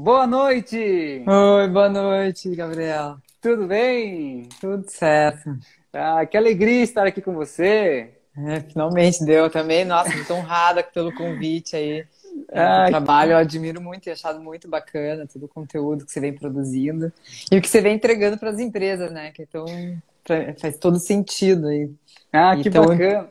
Boa noite! Oi, boa noite, Gabriel. Tudo bem? Tudo certo. Ah, que alegria estar aqui com você. É, finalmente deu também. Nossa, muito honrada pelo convite aí. É, o trabalho eu admiro muito e achado muito bacana todo o conteúdo que você vem produzindo e o que você vem entregando para as empresas, né? Que então faz todo sentido aí. Ah, que então, bacana!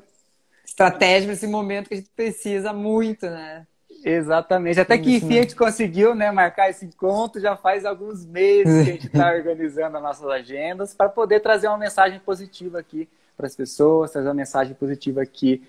Estratégia para esse momento que a gente precisa muito, né? Exatamente. Até que enfim a gente conseguiu né, marcar esse encontro já faz alguns meses que a gente está organizando as nossas agendas para poder trazer uma mensagem positiva aqui para as pessoas, trazer uma mensagem positiva aqui,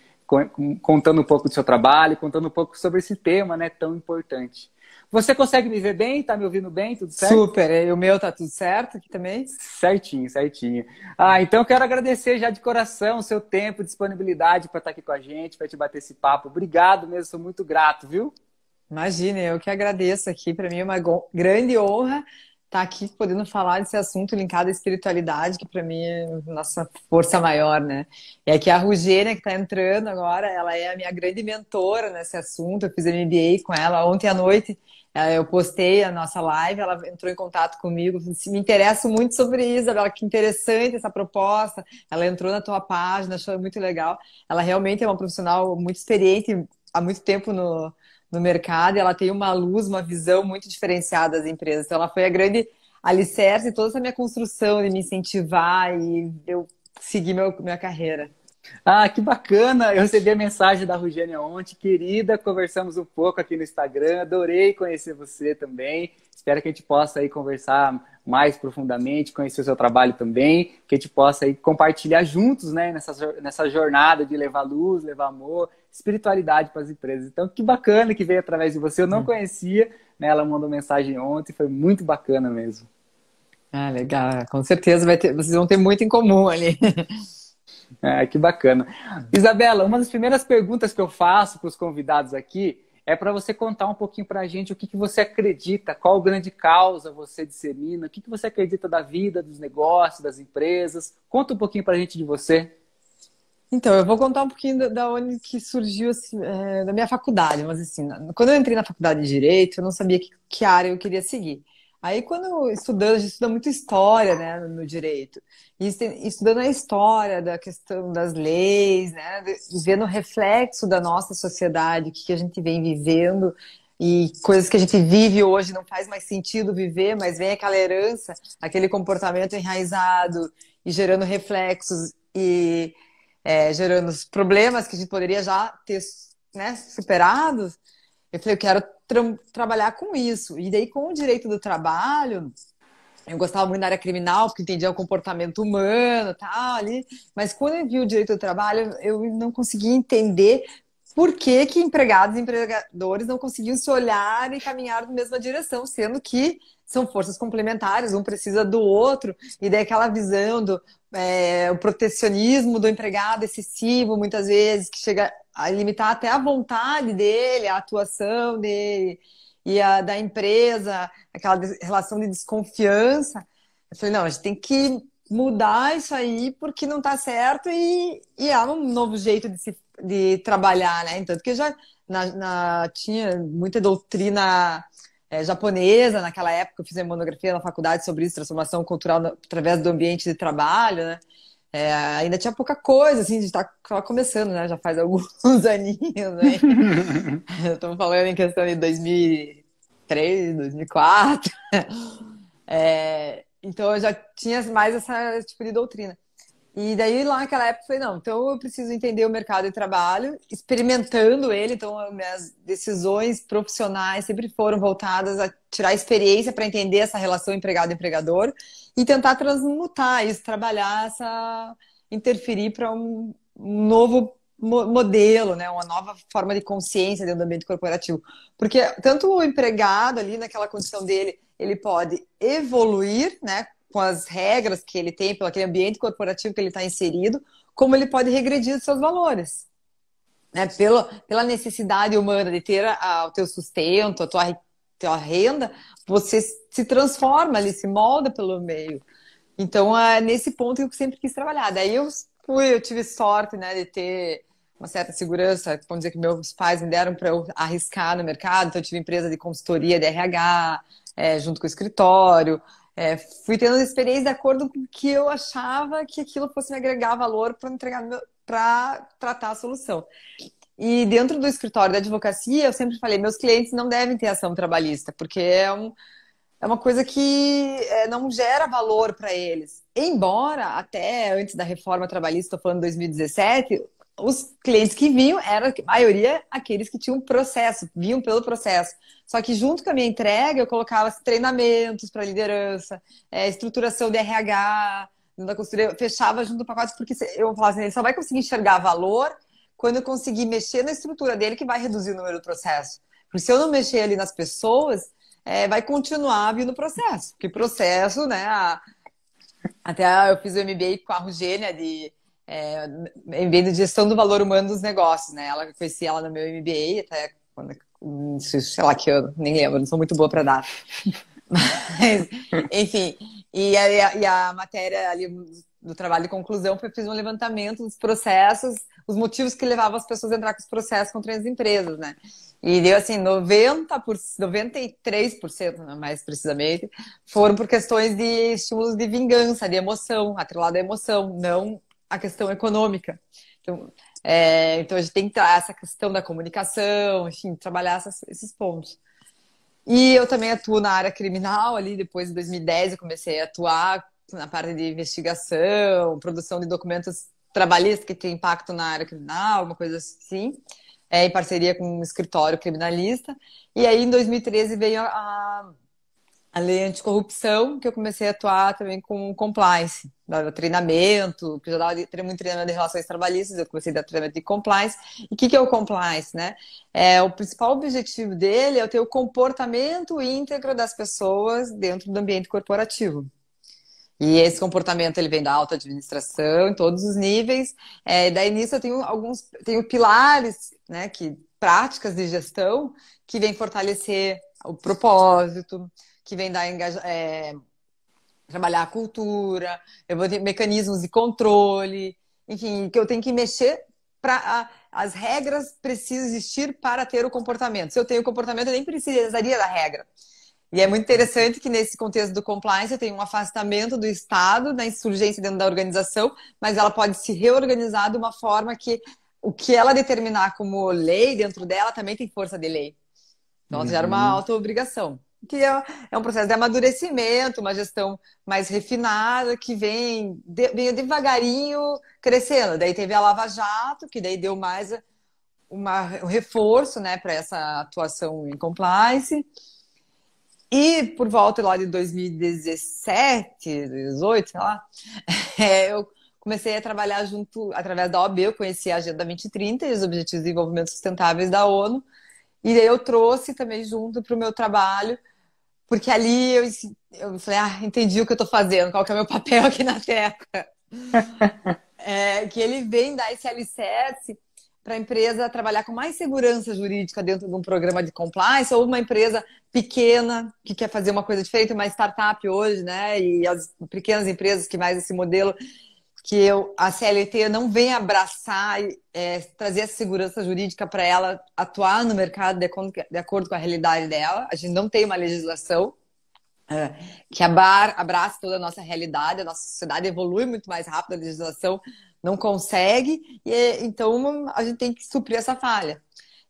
contando um pouco do seu trabalho, contando um pouco sobre esse tema né, tão importante. Você consegue me ver bem? Tá me ouvindo bem? Tudo certo? Super. E o meu tá tudo certo aqui também? Certinho, certinho. Ah, então quero agradecer já de coração o seu tempo, disponibilidade para estar tá aqui com a gente, para te bater esse papo. Obrigado mesmo, sou muito grato, viu? Imagina, eu que agradeço aqui. Para mim é uma grande honra estar tá aqui podendo falar desse assunto linkado à espiritualidade, que para mim é nossa força maior, né? E aqui a Rugênia, que está entrando agora, ela é a minha grande mentora nesse assunto. Eu fiz MBA com ela ontem à noite. É, eu postei a nossa live, ela entrou em contato comigo, disse, assim, me interesso muito sobre isso, ela que interessante essa proposta. Ela entrou na tua página, achou muito legal. Ela realmente é uma profissional muito experiente, há muito tempo no, no mercado, e ela tem uma luz, uma visão muito diferenciada das empresas. Então ela foi a grande alicerce de toda essa minha construção de me incentivar e eu seguir meu, minha carreira. Ah, que bacana! Eu recebi a mensagem da Rugênia ontem, querida. Conversamos um pouco aqui no Instagram, adorei conhecer você também. Espero que a gente possa aí conversar mais profundamente, conhecer o seu trabalho também, que a gente possa aí compartilhar juntos, né, nessa, nessa jornada de levar luz, levar amor, espiritualidade para as empresas. Então, que bacana que veio através de você. Eu não hum. conhecia, né? Ela mandou mensagem ontem, foi muito bacana mesmo. Ah, legal. Com certeza vai ter, vocês vão ter muito em comum ali. É, que bacana. Isabela, uma das primeiras perguntas que eu faço para os convidados aqui é para você contar um pouquinho para a gente o que, que você acredita, qual grande causa você dissemina, o que, que você acredita da vida, dos negócios, das empresas. Conta um pouquinho para a gente de você. Então, eu vou contar um pouquinho da onde que surgiu, assim, é, da minha faculdade. Mas, assim, quando eu entrei na faculdade de Direito, eu não sabia que, que área eu queria seguir. Aí, quando estudando, a gente estuda muito história, né, no direito. E estudando a história da questão das leis, né, vendo o reflexo da nossa sociedade, o que a gente vem vivendo e coisas que a gente vive hoje não faz mais sentido viver, mas vem aquela herança, aquele comportamento enraizado e gerando reflexos e é, gerando problemas que a gente poderia já ter né, superado. Eu falei, eu quero tra trabalhar com isso. E daí, com o direito do trabalho, eu gostava muito da área criminal, porque entendia o comportamento humano tal, ali. Mas quando eu vi o direito do trabalho, eu não conseguia entender por que, que empregados e empregadores não conseguiam se olhar e caminhar na mesma direção, sendo que são forças complementares, um precisa do outro, e daí aquela visão do é, o protecionismo do empregado excessivo, muitas vezes, que chega a limitar até a vontade dele, a atuação dele e a da empresa, aquela relação de desconfiança. Eu falei, não, a gente tem que mudar isso aí porque não está certo e, e há um novo jeito de, se, de trabalhar, né? Tanto que já na, na, tinha muita doutrina é, japonesa naquela época, eu fiz minha monografia na faculdade sobre isso, transformação cultural no, através do ambiente de trabalho, né? É, ainda tinha pouca coisa, assim, de tá, começando, né? Já faz alguns aninhos, né? Estamos falando em questão de 2003, 2004. É, então eu já tinha mais essa tipo de doutrina. E daí, lá naquela época, eu falei, não, então eu preciso entender o mercado de trabalho, experimentando ele. Então, minhas decisões profissionais sempre foram voltadas a tirar experiência para entender essa relação empregado-empregador e tentar transmutar isso, trabalhar essa... interferir para um novo modelo, né? Uma nova forma de consciência dentro do ambiente corporativo. Porque tanto o empregado ali naquela condição dele, ele pode evoluir, né? com as regras que ele tem, pelo aquele ambiente corporativo que ele está inserido, como ele pode regredir os seus valores. Né? Pelo, pela necessidade humana de ter a, a, o teu sustento, a tua, tua renda, você se transforma ali, se molda pelo meio. Então, é nesse ponto que eu sempre quis trabalhar. Daí eu fui, eu tive sorte né, de ter uma certa segurança, vamos dizer que meus pais me deram para eu arriscar no mercado, então eu tive empresa de consultoria de RH, é, eh, junto com o escritório, é, fui tendo experiência de acordo com o que eu achava que aquilo fosse me agregar valor para entregar para tratar a solução. E dentro do escritório da advocacia, eu sempre falei, meus clientes não devem ter ação trabalhista, porque é, um, é uma coisa que é, não gera valor para eles. Embora até antes da reforma trabalhista, estou falando 2017, os clientes que vinham eram, a maioria, aqueles que tinham processo, vinham pelo processo. Só que junto com a minha entrega, eu colocava assim, treinamentos para liderança, é, estruturação de RH, da costura, eu fechava junto o pacote, porque eu falava assim, ele só vai conseguir enxergar valor quando eu conseguir mexer na estrutura dele, que vai reduzir o número do processo. Porque se eu não mexer ali nas pessoas, é, vai continuar vindo processo. Porque processo, né? A... Até eu fiz o MBA com a Rugênia de é, vez de gestão do valor humano dos negócios, né? Ela conheci ela no meu MBA, até quando, sei lá que ano, nem lembro, não sou muito boa para dar. Mas, enfim, e a, e a matéria ali do trabalho de conclusão foi fiz um levantamento dos processos, os motivos que levavam as pessoas a entrar com os processos contra as empresas, né? E deu assim, 90 por, 93%, né, mais precisamente, foram por questões de estímulos de vingança, de emoção, atrelado à emoção, não a questão econômica. Então, é, então a gente tem que trazer essa questão da comunicação, enfim, trabalhar essas, esses pontos. E eu também atuo na área criminal ali, depois de 2010 eu comecei a atuar na parte de investigação, produção de documentos trabalhistas que tem impacto na área criminal, alguma coisa assim, é, em parceria com um escritório criminalista. E aí em 2013 veio a, a a lei anticorrupção, que eu comecei a atuar também com compliance. Dava treinamento, que já dava muito treinamento de relações trabalhistas, eu comecei a dar treinamento de compliance. E o que, que é o compliance, né? É, o principal objetivo dele é ter o comportamento íntegro das pessoas dentro do ambiente corporativo. E esse comportamento ele vem da alta administração, em todos os níveis. É, daí nisso eu tenho alguns tenho pilares, né, que práticas de gestão que vem fortalecer o propósito, que vem da engaja, é, trabalhar a cultura, eu vou ter mecanismos de controle, enfim, que eu tenho que mexer para as regras precisam existir para ter o comportamento. Se eu tenho o comportamento, eu nem precisaria da regra. E é muito interessante que nesse contexto do compliance tem um afastamento do Estado na insurgência dentro da organização, mas ela pode se reorganizar de uma forma que o que ela determinar como lei dentro dela também tem força de lei. Então, uhum. gera uma auto-obrigação que é, é, um processo de amadurecimento, uma gestão mais refinada, que vem de, devagarinho crescendo. Daí teve a Lava Jato, que daí deu mais uma, um reforço né, para essa atuação em compliance. E por volta lá de 2017, 2018, sei lá, é, eu comecei a trabalhar junto, através da OAB, eu conheci a Agenda 2030 e os Objetivos de Desenvolvimento Sustentáveis da ONU, e daí eu trouxe também junto para o meu trabalho, porque ali eu, eu falei, ah, entendi o que eu estou fazendo, qual que é o meu papel aqui na Terra. é, que ele vem dar esse alicerce para a empresa trabalhar com mais segurança jurídica dentro de um programa de compliance ou uma empresa pequena que quer fazer uma coisa diferente, uma startup hoje, né? E as pequenas empresas que mais esse modelo que eu, a CLT não vem abraçar e é, trazer essa segurança jurídica para ela atuar no mercado de acordo, de acordo, com a realidade dela. A gente não tem uma legislação é, que abar, abraça toda a nossa realidade, a nossa sociedade evolui muito mais rápido, a legislação não consegue, e, então a gente tem que suprir essa falha.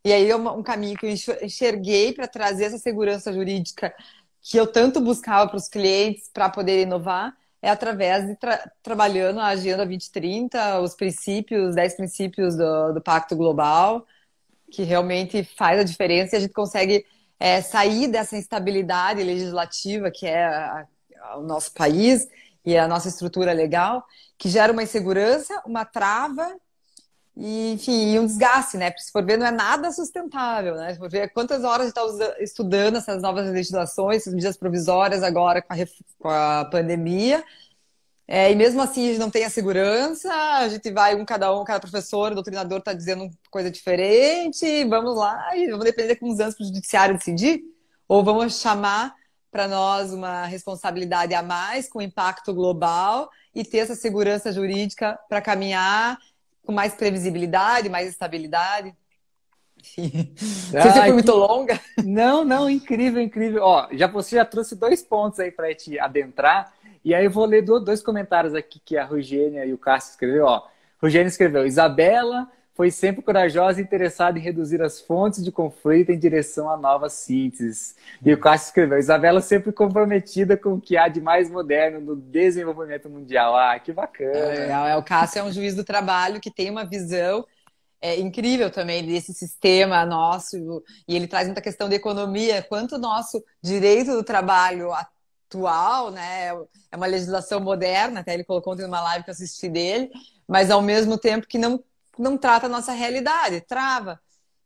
E aí é um caminho que eu enxerguei para trazer essa segurança jurídica que eu tanto buscava para os clientes para poder inovar, é através de tra trabalhando a Agenda 2030, os princípios, 10 princípios do, do Pacto Global, que realmente faz a diferença e a gente consegue é, sair dessa instabilidade legislativa que é a, a, o nosso país e a nossa estrutura legal, que gera uma insegurança, uma trava e, enfim, e um desgaste, né? Porque se for ver, não é nada sustentável, né? Se for ver quantas horas está estudando essas novas legislações, essas medidas provisórias agora com a, com a pandemia. É, e mesmo assim a gente não tem a segurança, a gente vai um cada um, cada professor, doutrinador está dizendo coisa diferente, vamos lá, e vamos depender com os anos para o judiciário decidir, ou vamos chamar para nós uma responsabilidade a mais com impacto global e ter essa segurança jurídica para caminhar com mais previsibilidade, mais estabilidade. Você foi muito longa? Não, não, incrível, incrível. Ó, já você já trouxe dois pontos aí para te adentrar. E aí eu vou ler dois comentários aqui que a Rogênia e o Cássio escreveu. Ó, Rogênia escreveu: Isabela foi sempre corajosa e interessada em reduzir as fontes de conflito em direção a novas sínteses. E o uhum. Cássio escreveu: Isabela sempre comprometida com o que há de mais moderno no desenvolvimento mundial. Ah, que bacana! É, é, é, o Cássio é um juiz do trabalho que tem uma visão é, incrível também desse sistema nosso, e ele traz muita questão da economia, quanto o nosso direito do trabalho atual, né? É uma legislação moderna, até ele colocou ontem numa live que eu assisti dele, mas ao mesmo tempo que não não trata a nossa realidade, trava.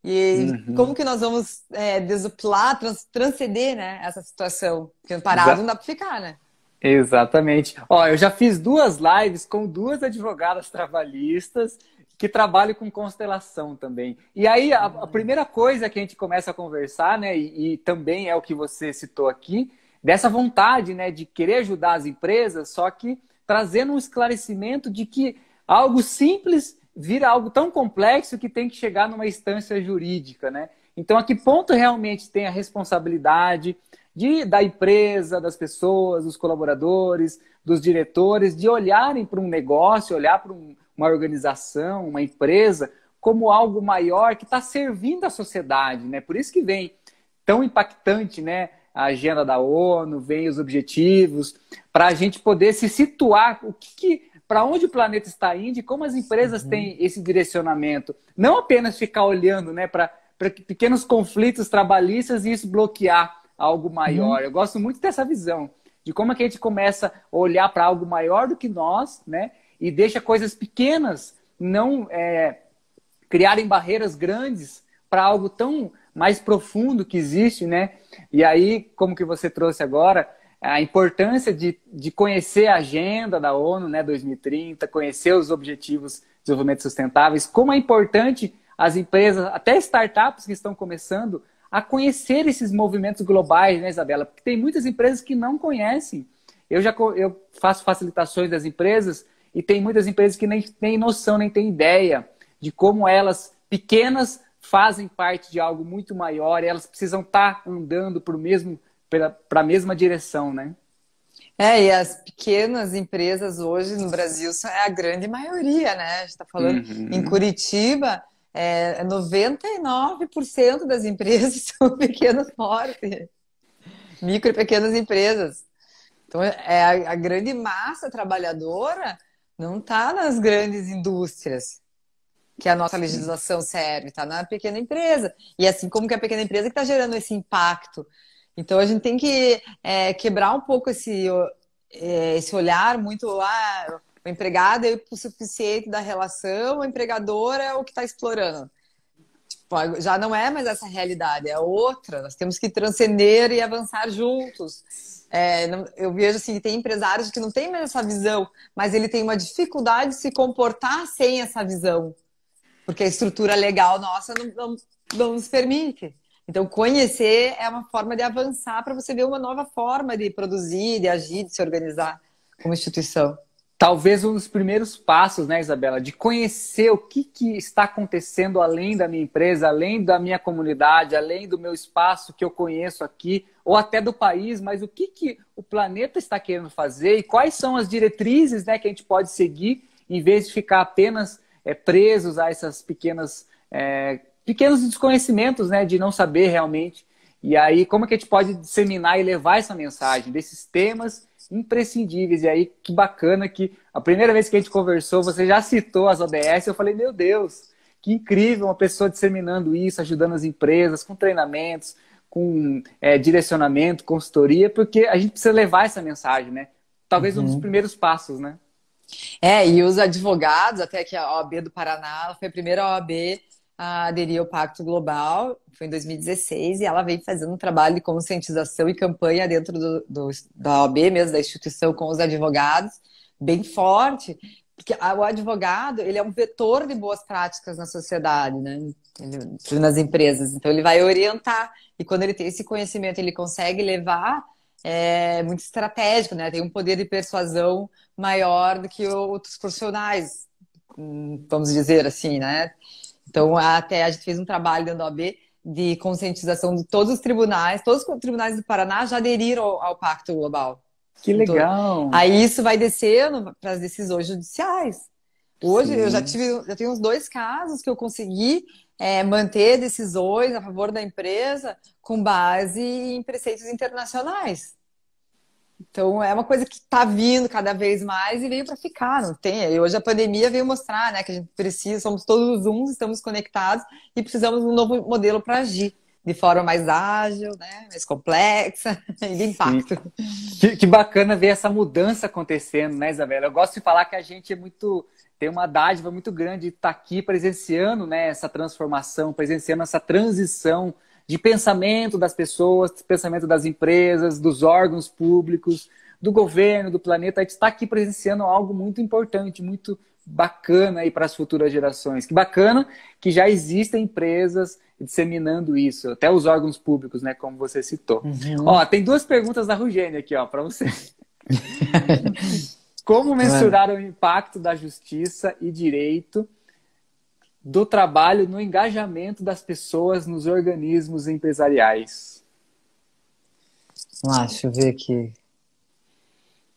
E uhum. como que nós vamos é, desuplar, trans, transcender né, essa situação? Porque parado não dá para ficar, né? Exatamente. Ó, eu já fiz duas lives com duas advogadas trabalhistas que trabalham com constelação também. E aí, a, a primeira coisa que a gente começa a conversar, né, e, e também é o que você citou aqui, dessa vontade, né, de querer ajudar as empresas, só que trazendo um esclarecimento de que algo simples vira algo tão complexo que tem que chegar numa instância jurídica, né? Então, a que ponto realmente tem a responsabilidade de, da empresa, das pessoas, dos colaboradores, dos diretores, de olharem para um negócio, olhar para um, uma organização, uma empresa, como algo maior que está servindo à sociedade, né? Por isso que vem tão impactante, né? A agenda da ONU, vem os objetivos, para a gente poder se situar o que, que para onde o planeta está indo e como as empresas uhum. têm esse direcionamento. Não apenas ficar olhando né, para pequenos conflitos trabalhistas e isso bloquear algo maior. Uhum. Eu gosto muito dessa visão, de como é que a gente começa a olhar para algo maior do que nós, né? E deixa coisas pequenas não é, criarem barreiras grandes para algo tão mais profundo que existe, né? E aí, como que você trouxe agora, a importância de, de conhecer a agenda da ONU, né, 2030, conhecer os objetivos de desenvolvimento sustentáveis, como é importante as empresas, até startups que estão começando, a conhecer esses movimentos globais, né, Isabela? Porque tem muitas empresas que não conhecem. Eu já eu faço facilitações das empresas e tem muitas empresas que nem têm noção, nem têm ideia de como elas, pequenas, fazem parte de algo muito maior e elas precisam estar tá andando para o mesmo para a mesma direção, né? É, e as pequenas empresas hoje no Brasil são é a grande maioria, né? A gente está falando uhum. em Curitiba, é, 99% é das empresas são pequenas, porte, micro e pequenas empresas. Então, é, a, a grande massa trabalhadora não está nas grandes indústrias que a nossa legislação serve, está na pequena empresa. E assim como que a pequena empresa que está gerando esse impacto então a gente tem que é, quebrar um pouco esse, é, esse olhar muito. Ah, o empregado é o suficiente da relação, o empregador é o que está explorando. Tipo, já não é mais essa realidade, é outra. Nós temos que transcender e avançar juntos. É, eu vejo assim, tem empresários que não têm mais essa visão, mas ele tem uma dificuldade de se comportar sem essa visão. Porque a estrutura legal nossa não, não, não nos permite. Então, conhecer é uma forma de avançar para você ver uma nova forma de produzir, de agir, de se organizar como instituição. Talvez um dos primeiros passos, né, Isabela, de conhecer o que, que está acontecendo além da minha empresa, além da minha comunidade, além do meu espaço que eu conheço aqui, ou até do país, mas o que, que o planeta está querendo fazer e quais são as diretrizes né, que a gente pode seguir, em vez de ficar apenas é, presos a essas pequenas é, pequenos desconhecimentos, né, de não saber realmente. E aí, como é que a gente pode disseminar e levar essa mensagem desses temas imprescindíveis? E aí, que bacana que a primeira vez que a gente conversou, você já citou as ODS, eu falei, meu Deus, que incrível uma pessoa disseminando isso, ajudando as empresas com treinamentos, com é, direcionamento, consultoria, porque a gente precisa levar essa mensagem, né? Talvez uhum. um dos uhum. primeiros passos, né? É, e os advogados, até que a OAB do Paraná foi a primeira OAB a aderir ao Pacto Global, foi em 2016, e ela vem fazendo um trabalho de conscientização e campanha dentro do, do, da OAB mesmo, da instituição, com os advogados, bem forte, porque o advogado, ele é um vetor de boas práticas na sociedade, né? Ele, nas empresas, então ele vai orientar, e quando ele tem esse conhecimento, ele consegue levar é muito estratégico, né? Tem um poder de persuasão maior do que outros profissionais, hum, vamos dizer assim, né? Então, até a gente fez um trabalho dentro da OAB de conscientização de todos os tribunais, todos os tribunais do Paraná já aderiram ao, ao Pacto Global. Que então, legal! Então, aí isso vai descendo para as decisões judiciais. Hoje Sim. eu já tive, já tenho uns dois casos que eu consegui é, manter decisões a favor da empresa com base em preceitos internacionais. Então é uma coisa que está vindo cada vez mais e veio para ficar, não tem? E hoje a pandemia veio mostrar, né, que a gente precisa, somos todos uns, estamos conectados e precisamos de um novo modelo para agir de forma mais ágil, né, mais complexa e de impacto. Que, que, bacana ver essa mudança acontecendo, né, Isabela? Eu gosto de falar que a gente é muito tem uma dádiva muito grande de estar tá aqui presenciando, né, essa transformação, presenciando essa transição de pensamento das pessoas, pensamento das empresas, dos órgãos públicos, do governo, do planeta. A gente está aqui presenciando algo muito importante, muito bacana aí para as futuras gerações. Que bacana que já existem empresas disseminando isso, até os órgãos públicos, né, como você citou. Uhum. Ó, tem duas perguntas da Rugênia aqui, ó, para você. como mensurar o impacto da justiça e direito do trabalho no engajamento das pessoas nos organismos empresariais? Ah, deixa eu ver aqui.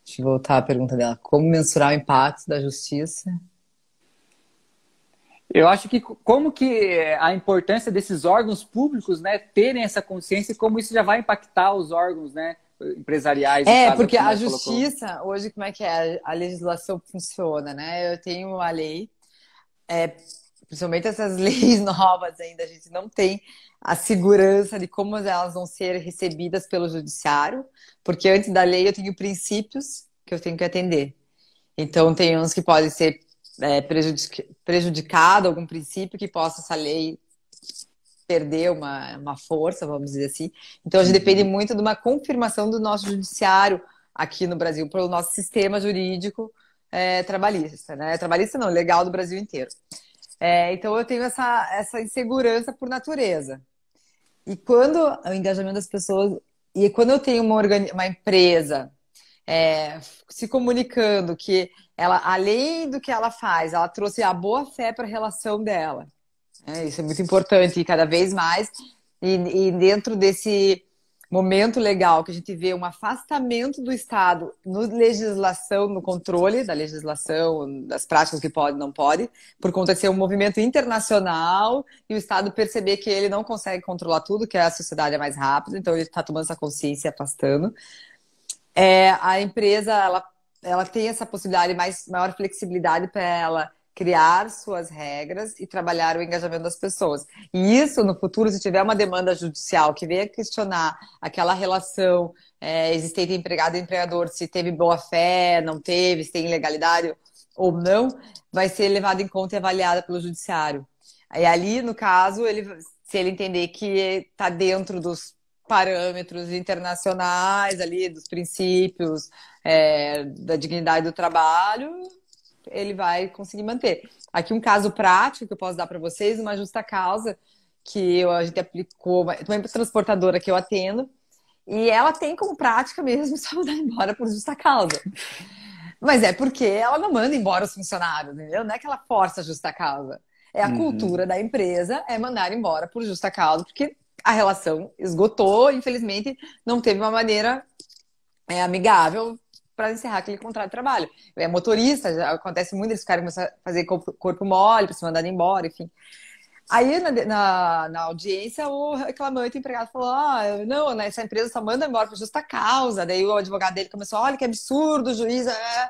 Deixa eu voltar à pergunta dela. Como mensurar o impacto da justiça? Eu acho que como que eh, a importância desses órgãos públicos, né, terem essa consciência e como isso já vai impactar os órgãos, né, empresariais. É, porque a justiça, colocou. hoje, como é que é? A legislação funciona, né? Eu tenho a lei, é, principalmente essas leis novas ainda, a gente não tem a segurança de como elas vão ser recebidas pelo judiciário, porque antes da lei eu tenho princípios que eu tenho que atender. Então, tem uns que podem ser é, prejudicado, algum princípio que possa essa lei perder uma, uma força, vamos dizer assim. Então, a gente depende uhum. muito de uma confirmação do nosso judiciário aqui no Brasil, pelo nosso sistema jurídico é, trabalhista, né? Trabalhista não, legal do Brasil inteiro. É, então eu tenho essa, essa insegurança por natureza. E quando o engajamento das pessoas. E quando eu tenho uma, organi... uma empresa é, se comunicando que ela, além do que ela faz, ela trouxe a boa fé para a relação dela. É, isso é muito importante e cada vez mais. E, e dentro desse momento legal que a gente vê um afastamento do Estado na legislação, no controle da legislação, das práticas que pode, não pode, por conta de ser um movimento internacional e o Estado perceber que ele não consegue controlar tudo, que a sociedade é mais rápida, então ele está tomando essa consciência e afastando. É, a empresa, ela, ela tem essa possibilidade, mais, maior flexibilidade para ela criar suas regras e trabalhar o engajamento das pessoas. E isso, no futuro, se tiver uma demanda judicial que venha questionar aquela relação é, existente entre empregado e empregador, se teve boa-fé, não teve, se tem ilegalidade ou não, vai ser levada em conta e avaliada pelo judiciário. E ali, no caso, ele, se ele entender que está dentro dos parâmetros internacionais ali, dos princípios é, da dignidade do trabalho, ele vai conseguir manter. Aqui um caso prático que eu posso dar para vocês, uma justa causa que eu, a gente aplicou, também para transportadora que eu atendo, e ela tem como prática mesmo só mandar embora por justa causa. Mas é porque ela não manda embora os funcionários, entendeu? Não é que ela força a justa causa. É a uhum. cultura da empresa é mandar embora por justa causa, porque a relação esgotou, infelizmente, não teve uma maneira é, amigável para encerrar aquele contrato de trabalho. É motorista, já acontece muito, eles ficarem começar a fazer corpo, mole para ser mandado embora, enfim. Aí na, na, na, audiência o reclamante, o empregado, falou: ah, não, né, essa empresa só manda embora por justa causa. Daí o advogado dele começou: olha que absurdo, o juiz. É...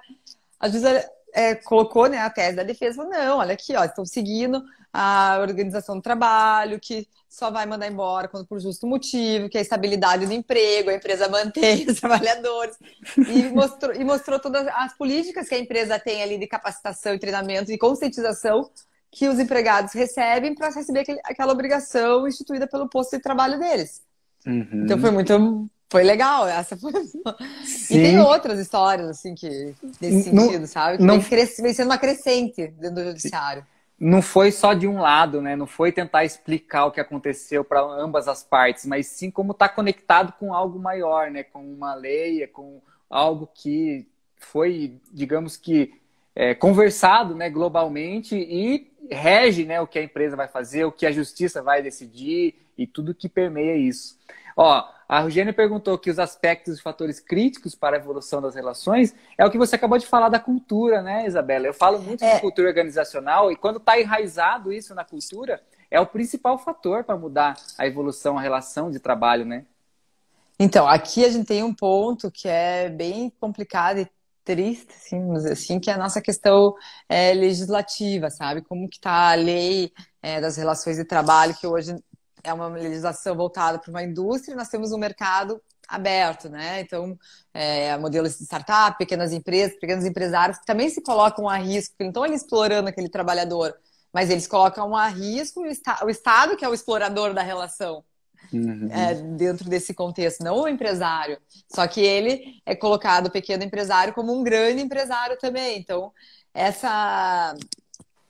A juíza é, colocou né, a tese da defesa: falou, não, olha aqui, ó, estão seguindo a organização do trabalho, que só vai mandar embora quando por justo motivo, que é a estabilidade do emprego, a empresa mantém os trabalhadores. E mostrou, e mostrou todas as políticas que a empresa tem ali de capacitação e treinamento e conscientização que os empregados recebem para receber aquele, aquela obrigação instituída pelo posto de trabalho deles. Uhum. Então foi muito foi legal essa e tem outras histórias assim que nesse sentido não, sabe que não... vem, cres... vem sendo uma crescente dentro do judiciário não foi só de um lado, né? Não foi tentar explicar o que aconteceu para ambas as partes, mas sim como está conectado com algo maior, né? Com uma lei, é com algo que foi, digamos que, é, conversado, né? Globalmente e rege, né? O que a empresa vai fazer, o que a justiça vai decidir e tudo que permeia isso. Ó, a Rogênia perguntou que os aspectos e fatores críticos para a evolução das relações é o que você acabou de falar da cultura, né, Isabela? Eu falo muito é. de cultura organizacional e quando está enraizado isso na cultura, é o principal fator para mudar a evolução, a relação de trabalho, né? Então, aqui a gente tem um ponto que é bem complicado e triste, assim, assim que é a nossa questão é, legislativa, sabe? Como que está a lei é, das relações de trabalho, que hoje é uma legislação voltada para uma indústria, nós temos um mercado aberto, né? Então, é, modelos de startup, pequenas empresas, pequenos empresários que também se colocam a risco, não estão ali explorando aquele trabalhador, mas eles colocam a risco o, esta o Estado, que é o explorador da relação. Uhum. É, dentro desse contexto, não o empresário. Só que ele é colocado, o pequeno empresário, como um grande empresário também. Então, essa,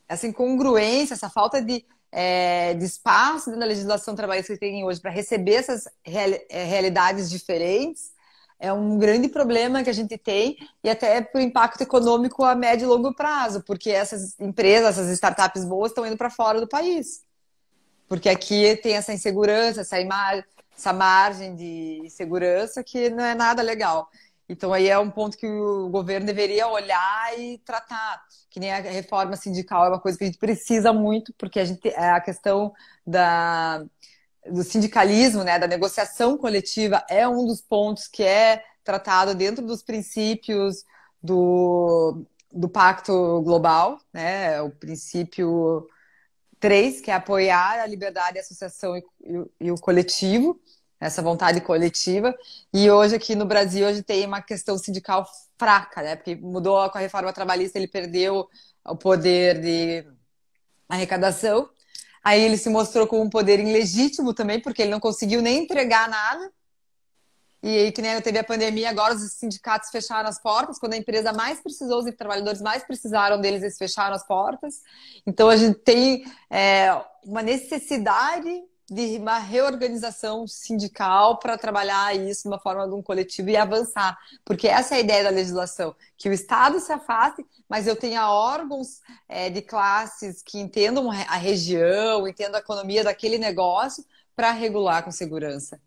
essa incongruência, essa falta de, é, de espaço dentro da legislação trabalhista que tem hoje para receber essas real, é, realidades diferentes é um grande problema que a gente tem e até para o impacto econômico a médio e longo prazo, porque essas empresas, essas startups boas estão indo para fora do país. Porque aqui tem essa insegurança, essa, imagem, essa margem de segurança que não é nada legal. Então, aí é um ponto que o governo deveria olhar e tratar. Que nem a reforma sindical é uma coisa que a gente precisa muito, porque a, gente, é, a questão da, do sindicalismo, né, da negociação coletiva, é um dos pontos que é tratado dentro dos princípios do, do Pacto Global, né, é o princípio 3, que é apoiar a liberdade, a associação e, e, e o coletivo essa vontade coletiva. E hoje aqui no Brasil hoje tem uma questão sindical fraca, né? Porque mudou com a reforma trabalhista, ele perdeu o poder de arrecadação. Aí ele se mostrou com um poder ilegítimo também, porque ele não conseguiu nem entregar nada. E aí, que nem teve a pandemia, agora os sindicatos fecharam as portas. Quando a empresa mais precisou, os trabalhadores mais precisaram deles, eles fecharam as portas. Então, a gente tem é, uma necessidade de uma reorganização sindical para trabalhar isso de uma forma de um coletivo e avançar, porque essa é a ideia da legislação, que o Estado se afaste, mas eu tenha órgãos é, de classes que entendam a região, entendam a economia daquele negócio para regular com segurança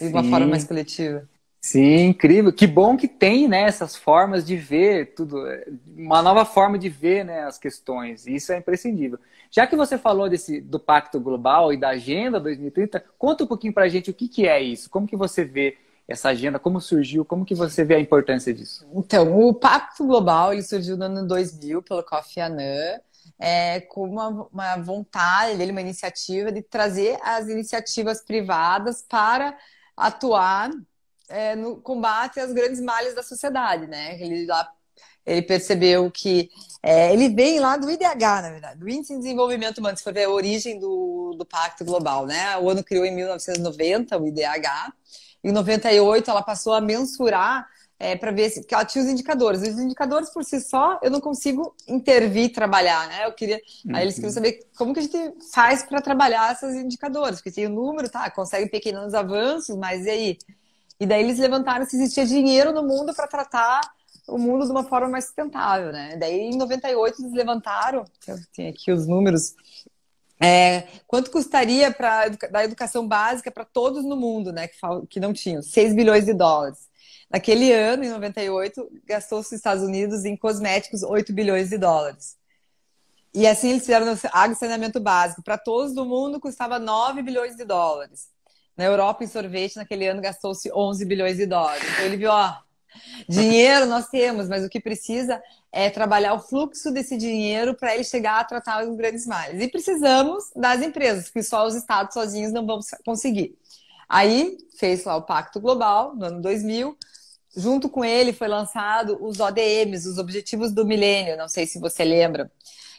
de uma Sim. forma mais coletiva. Sim, incrível. Que bom que tem né, essas formas de ver tudo, uma nova forma de ver né, as questões. Isso é imprescindível. Já que você falou desse, do Pacto Global e da Agenda 2030, conta um pouquinho para a gente o que, que é isso, como que você vê essa agenda, como surgiu, como que você vê a importância disso? Então, o Pacto Global ele surgiu no ano 2000 pelo Kofi Annan, é, com uma, uma vontade dele, uma iniciativa de trazer as iniciativas privadas para atuar é, no combate às grandes malhas da sociedade, né? Ele lá ele percebeu que é, ele vem lá do IDH, na verdade, do Índice de Desenvolvimento Humano, se for ver a origem do, do Pacto Global, né? O ONU criou em 1990 o IDH, em 98 ela passou a mensurar é, para ver se ela tinha os indicadores. Os indicadores por si só eu não consigo intervir, trabalhar, né? Eu queria, uhum. aí eles queriam uhum. saber como que a gente faz para trabalhar esses indicadores, porque tem o número, tá? Consegue pequenos avanços, mas e aí? E daí eles levantaram se existia dinheiro no mundo para tratar o mundo de uma forma mais sustentável, né? Daí em 98 eles levantaram, eu tenho aqui os números, é, quanto custaria para da educação básica para todos no mundo, né? Que, que não tinham 6 bilhões de dólares. Naquele ano, em 98, gastou-se os Estados Unidos em cosméticos 8 bilhões de dólares. E assim eles fizeram água e saneamento básico. Para todos do mundo custava 9 bilhões de dólares. Na Europa, em sorvete, naquele ano gastou-se 11 bilhões de dólares. Então ele viu, ó, Dinheiro nós temos, mas o que precisa é trabalhar o fluxo desse dinheiro para ele chegar a tratar os grandes males. E precisamos das empresas, que só os estados sozinhos não vão conseguir. Aí fez lá o Pacto Global, no ano 2000. Junto com ele foi lançado os ODMs, os Objetivos do Milênio, não sei se você lembra,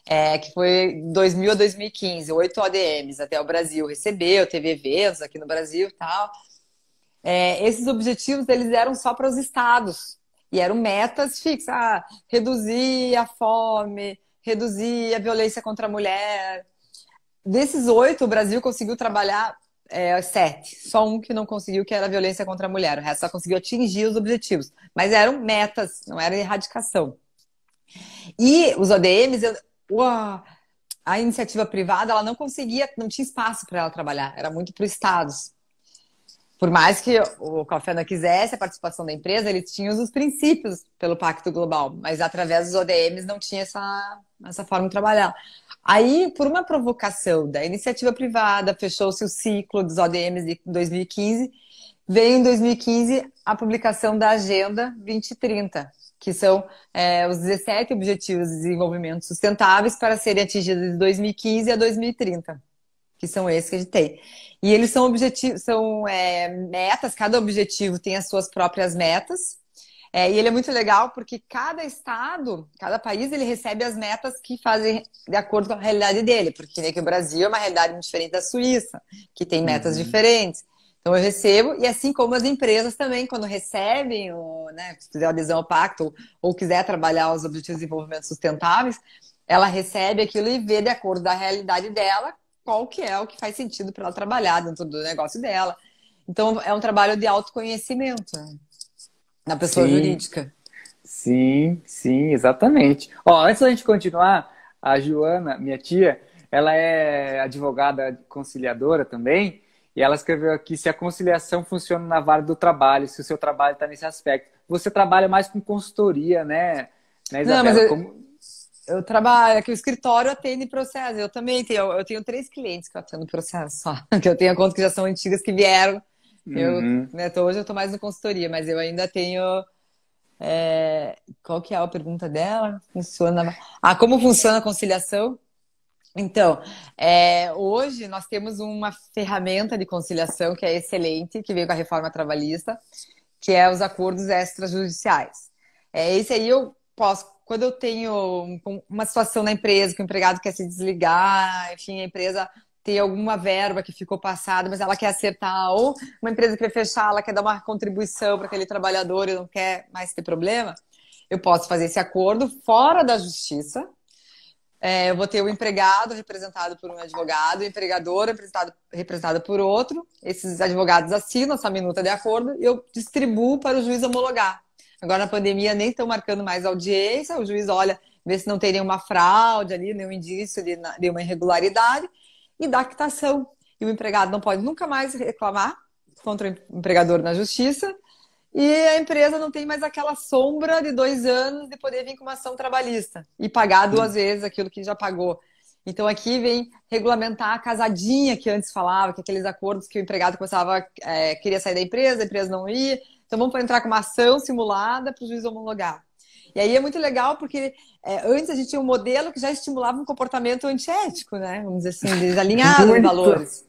é, que foi 2000 a 2015, oito ODMs até o Brasil recebeu, teve eventos aqui no Brasil e tal. É, esses objetivos eles eram só para os estados e eram metas fixas, ah, reduzir a fome, reduzir a violência contra a mulher. Desses oito, o Brasil conseguiu trabalhar é, sete, só um que não conseguiu, que era a violência contra a mulher. O resto só conseguiu atingir os objetivos, mas eram metas, não era erradicação. E os ODMs, uau, a iniciativa privada, ela não conseguia, não tinha espaço para ela trabalhar, era muito para os estados por mais que o Cofena quisesse a participação da empresa, eles tinham os princípios pelo Pacto Global, mas através dos ODMs não tinha essa, essa forma de trabalhar. Aí, por uma provocação da iniciativa privada, fechou-se o ciclo dos ODMs de 2015, veio em 2015 a publicação da Agenda 2030, que são é, os 17 Objetivos de Desenvolvimento Sustentáveis para serem atingidos de 2015 a 2030 que são esses que eu tem. E eles são objetivos, são é, metas, cada objetivo tem as suas próprias metas. É, e ele é muito legal porque cada estado, cada país, ele recebe as metas que fazem de acordo com a realidade dele. Porque né, que o Brasil é uma realidade muito diferente da Suíça, que tem metas uhum. diferentes. Então eu recebo, e assim como as empresas também, quando recebem, o, né, se fizer adesão ao pacto ou, ou quiser trabalhar os Objetivos de Desenvolvimento Sustentáveis, ela recebe aquilo e vê de acordo da realidade dela qual que é o que faz sentido para ela trabalhar dentro do negócio dela. Então é um trabalho de autoconhecimento né? na pessoa sim, jurídica. Sim, sim, exatamente. Ó, antes da gente continuar, a Joana, minha tia, ela é advogada conciliadora também. E ela escreveu aqui se a conciliação funciona na vara do trabalho, se o seu trabalho está nesse aspecto. Você trabalha mais com consultoria, né? né Isabela? Não, mas eu... Como eu trabalho, aqui o escritório atende processo. Eu também tenho, eu tenho três clientes que eu atendo processo só. Que eu tenho contas que já são antigas que vieram. Eu, uhum. né, tô, hoje eu estou mais no consultoria, mas eu ainda tenho. É, qual que é a pergunta dela? Funciona. Ah, como funciona a conciliação? Então, é, hoje nós temos uma ferramenta de conciliação que é excelente, que veio com a reforma trabalhista, que é os acordos extrajudiciais. É, esse aí eu posso quando eu tenho uma situação na empresa que o empregado quer se desligar, enfim, a empresa tem alguma verba que ficou passada, mas ela quer acertar, ou uma empresa que vai fechar, ela quer dar uma contribuição para aquele trabalhador e não quer mais ter problema, eu posso fazer esse acordo fora da justiça. É, eu vou ter o um empregado representado por um advogado, o um empregador representado, representado por outro. Esses advogados assinam essa minuta de acordo e eu distribuo para o juiz homologar. Agora na pandemia nem estão marcando mais audiência, o juiz olha, vê se não tem nenhuma fraude ali, nenhum indício de uma irregularidade, e dá quitação. E o empregado não pode nunca mais reclamar contra o empregador na justiça, e a empresa não tem mais aquela sombra de dois anos de poder vir com uma ação trabalhista e pagar duas vezes aquilo que já pagou. Então aqui vem regulamentar a casadinha que antes falava, que aqueles acordos que o empregado começava é, queria sair da empresa, a empresa não ia, então vamos entrar com uma ação simulada para o juiz homologar. E aí é muito legal porque é, antes a gente tinha um modelo que já estimulava um comportamento antiético, né? Vamos dizer assim, desalinhado em valores.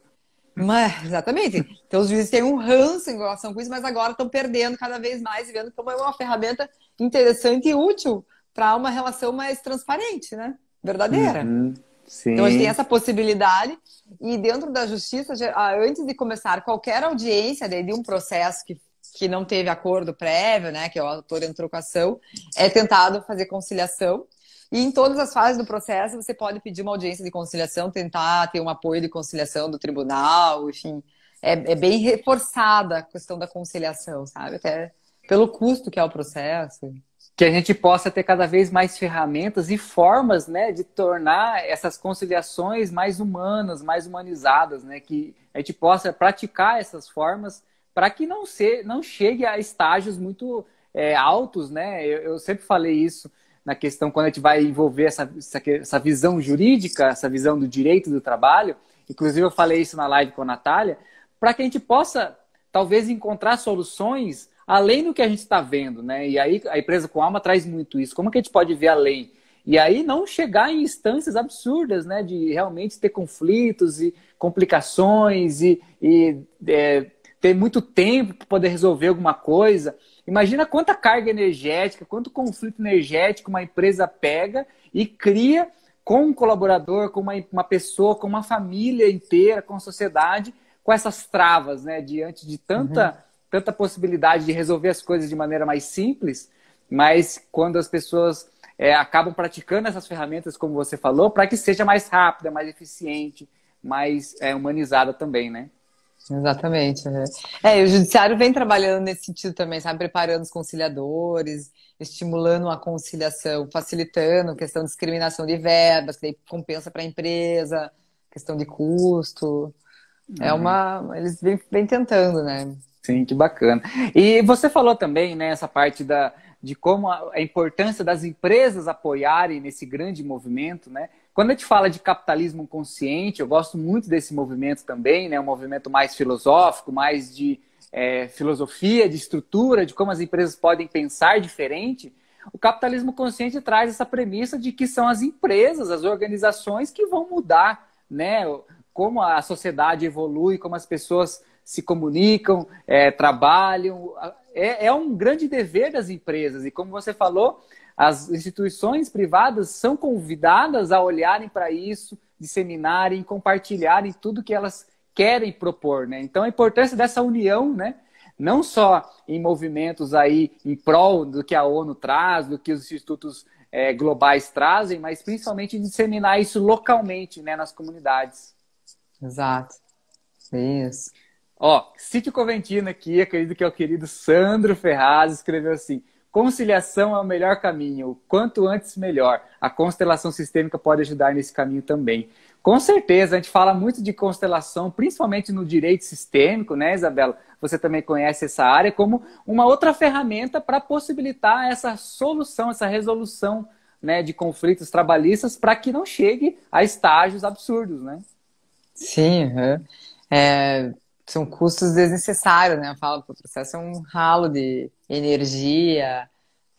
Mas, exatamente. Então os juízes têm um ranço em relação com isso, mas agora estão perdendo cada vez mais e vendo como é uma ferramenta interessante e útil para uma relação mais transparente, né? Verdadeira. Uhum. Sim. Então a gente tem essa possibilidade e dentro da justiça, antes de começar qualquer audiência de um processo que que não teve acordo prévio, né, que é o autor entrou com a ação, é tentado fazer conciliação. E em todas as fases do processo, você pode pedir uma audiência de conciliação, tentar ter um apoio de conciliação do tribunal, enfim. É, é bem reforçada a questão da conciliação, sabe? Até pelo custo que é o processo. Que a gente possa ter cada vez mais ferramentas e formas, né, de tornar essas conciliações mais humanas, mais humanizadas, né? Que a gente possa praticar essas formas para que não, se, não chegue a estágios muito é, altos, né? Eu, eu, sempre falei isso na questão quando a gente vai envolver essa, essa, essa visão jurídica, essa visão do direito do trabalho, inclusive eu falei isso na live com a Natália, para que a gente possa talvez encontrar soluções além do que a gente está vendo, né? E aí a empresa com alma traz muito isso. Como que a gente pode ver além? E aí não chegar em instâncias absurdas, né? De realmente ter conflitos e complicações e, e é, ter muito tempo para poder resolver alguma coisa. Imagina quanta carga energética, quanto conflito energético uma empresa pega e cria com um colaborador, com uma, uma pessoa, com uma família inteira, com a sociedade, com essas travas, né? Diante de tanta, uhum. tanta possibilidade de resolver as coisas de maneira mais simples, mas quando as pessoas é, acabam praticando essas ferramentas, como você falou, para que seja mais rápida, mais eficiente, mais é, humanizada também, né? Exatamente. É. é, e o judiciário vem trabalhando nesse sentido também, sabe? Preparando os conciliadores, estimulando a conciliação, facilitando questão de discriminação de verbas, que daí compensa para a empresa, questão de custo. É uhum. uma. Eles vêm, vêm tentando, né? Sim, que bacana. E você falou também, né, essa parte da, de como a, a importância das empresas apoiarem nesse grande movimento, né? Quando a gente fala de capitalismo consciente, eu gosto muito desse movimento também, né? um movimento mais filosófico, mais de é, filosofia, de estrutura, de como as empresas podem pensar diferente. O capitalismo consciente traz essa premissa de que são as empresas, as organizações que vão mudar né? como a sociedade evolui, como as pessoas se comunicam, é, trabalham. É, é um grande dever das empresas. E como você falou, as instituições privadas são convidadas a olharem para isso, disseminarem, compartilharem tudo que elas querem propor, né? Então a importância dessa união, né? Não só em movimentos aí em prol do que a ONU traz, do que os institutos é, globais trazem, mas principalmente disseminar isso localmente, né, nas comunidades. Exato. Isso. Ó, Sítio Coventino aqui, acredito que é o querido Sandro Ferraz, escreveu assim: Conciliação é o melhor caminho, quanto antes melhor. A constelação sistêmica pode ajudar nesse caminho também. Com certeza, a gente fala muito de constelação, principalmente no direito sistêmico, né, Isabela? Você também conhece essa área como uma outra ferramenta para possibilitar essa solução, essa resolução né, de conflitos trabalhistas para que não chegue a estágios absurdos, né? Sim, é, é são custos desnecessários, né? Eu falo, que o processo é um ralo de energia.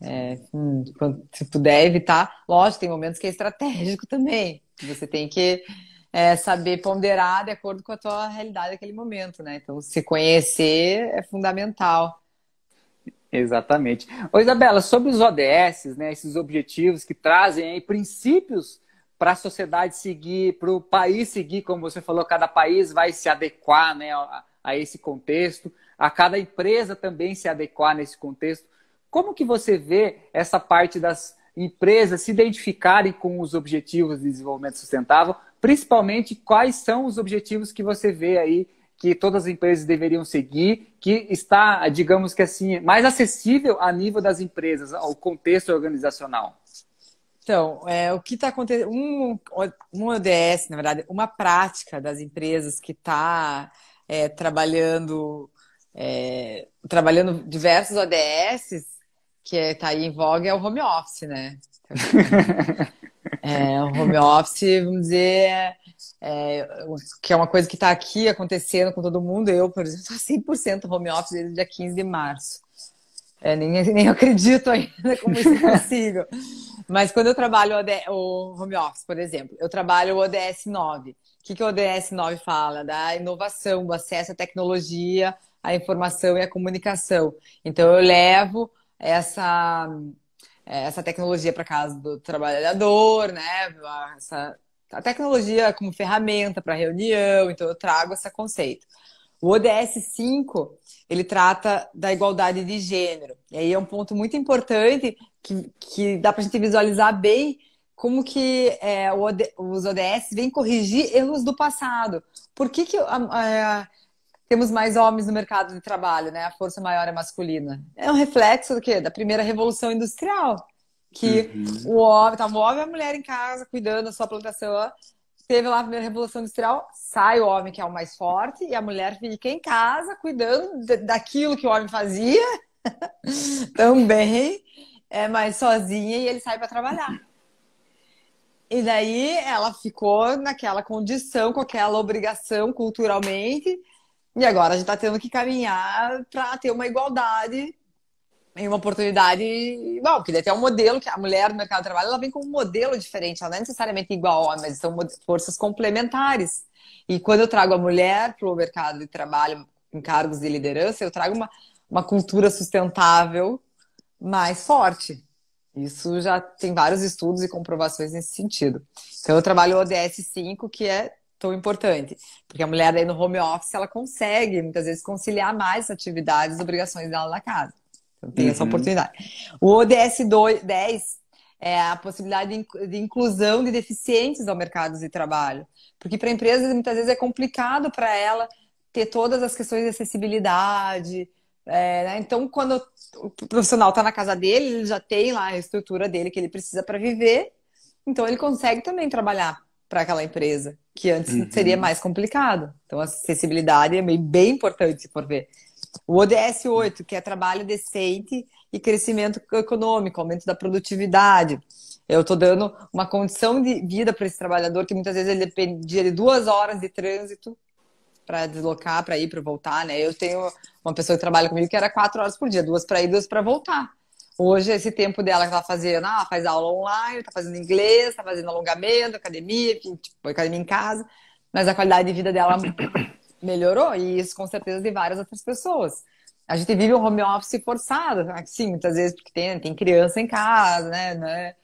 É, hum, se puder evitar, lógico, tem momentos que é estratégico também. Você tem que é, saber ponderar de acordo com a tua realidade naquele momento, né? Então, se conhecer é fundamental. Exatamente. Ô, Isabela, sobre os ODS, né, esses objetivos que trazem aí princípios para a sociedade seguir, para o país seguir, como você falou, cada país vai se adequar né, a, a, esse contexto, a cada empresa também se adequar nesse contexto. Como que você vê essa parte das empresas se identificarem com os objetivos de desenvolvimento sustentável, principalmente quais são os objetivos que você vê aí que todas as empresas deveriam seguir, que está, digamos que assim, mais acessível a nível das empresas, ao contexto organizacional? Então, é, o que está acontecendo? Um, um ODS, na verdade, uma prática das empresas que está é, trabalhando, é, trabalhando diversos ODS, que está é, aí em voga, é o home office, né? Então, é, o home office, vamos dizer, é, que é uma coisa que está aqui acontecendo com todo mundo. Eu, por exemplo, estou 100% home office desde o dia 15 de março. É, nem, nem acredito ainda como isso é possível Mas quando eu trabalho o, o home office, por exemplo, eu trabalho o ODS 9. O que, que o ODS 9 fala? Da inovação, do acesso à tecnologia, à informação e à comunicação. Então, eu levo essa, é, essa tecnologia para casa do trabalhador, né? Essa, a tecnologia como ferramenta para reunião, então eu trago esse conceito. O ODS 5, ele trata da igualdade de gênero. E aí é um ponto muito importante que, que dá para a gente visualizar bem como que é, OD, os ODS vêm corrigir erros do passado. Por que, que ah, ah, temos mais homens no mercado de trabalho, né? A força maior é masculina. É um reflexo do quê? Da primeira revolução industrial. Que uhum. o homem, estava o homem e a mulher em casa cuidando da sua plantação teve lá a primeira revolução industrial, sai o homem que é o mais forte e a mulher fica em casa cuidando daquilo que o homem fazia também, é mais sozinha e ele sai para trabalhar. E daí ela ficou naquela condição, com aquela obrigação culturalmente, e agora a gente está tendo que caminhar para ter uma igualdade em uma oportunidade bom, porque até um modelo que a mulher no mercado de trabalho ela vem com um modelo diferente, ela não é necessariamente igual ao homem, mas são forças complementares. E quando eu trago a mulher para o mercado de trabalho em cargos de liderança, eu trago uma, uma cultura sustentável mais forte. Isso já tem vários estudos e comprovações nesse sentido. Então eu trabalho o ODS 5, que é tão importante, porque a mulher aí no home office ela consegue muitas vezes conciliar mais atividades e obrigações dela na casa tem uhum. essa oportunidade. O ODS 10 é a possibilidade de inclusão de deficientes ao mercado de trabalho. Porque para empresas, muitas vezes, é complicado para ela ter todas as questões de acessibilidade. É, né? Então, quando o profissional está na casa dele, ele já tem lá a estrutura dele que ele precisa para viver. Então, ele consegue também trabalhar para aquela empresa, que antes uhum. seria mais complicado. Então, a acessibilidade é bem, bem importante, por ver. O ODS 8, que é trabalho decente e crescimento econômico, aumento da produtividade. Eu estou dando uma condição de vida para esse trabalhador que muitas vezes ele dependia de duas horas de trânsito para deslocar, para ir, para voltar, né? Eu tenho uma pessoa que trabalha comigo que era quatro horas por dia, duas para ir, duas para voltar. Hoje, esse tempo dela que ela tá fazia, ah, faz aula online, está fazendo inglês, está fazendo alongamento, academia, tipo, academia em casa, mas a qualidade de vida dela melhorou, e isso com certeza de várias outras pessoas. A gente vive o um home office forçado, assim, muitas vezes porque tem, tem criança em casa, né? né?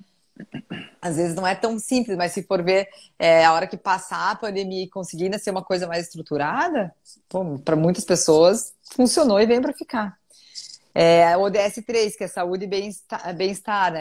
Às vezes não é tão simples, mas se for ver é, a hora que passar a pandemia e conseguir ser uma coisa mais estruturada, para muitas pessoas funcionou e vem para ficar. É, o ODS 3, que é saúde e bem-estar, bem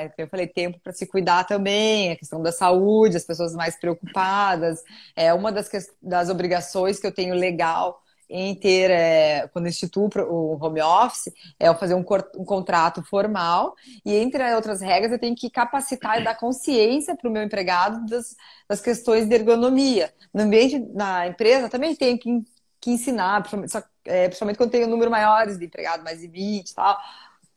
né? Eu falei, tempo para se cuidar também, a questão da saúde, as pessoas mais preocupadas. É uma das, das obrigações que eu tenho legal em ter, é, quando instituo o home office, é eu fazer um, um, contrato formal e, entre outras regras, eu tenho que capacitar e dar consciência para o meu empregado das, das questões de ergonomia. No ambiente, na empresa, também tenho que, que ensinar, só é, principalmente quando tem um número maior de empregados, mais de 20 e tal.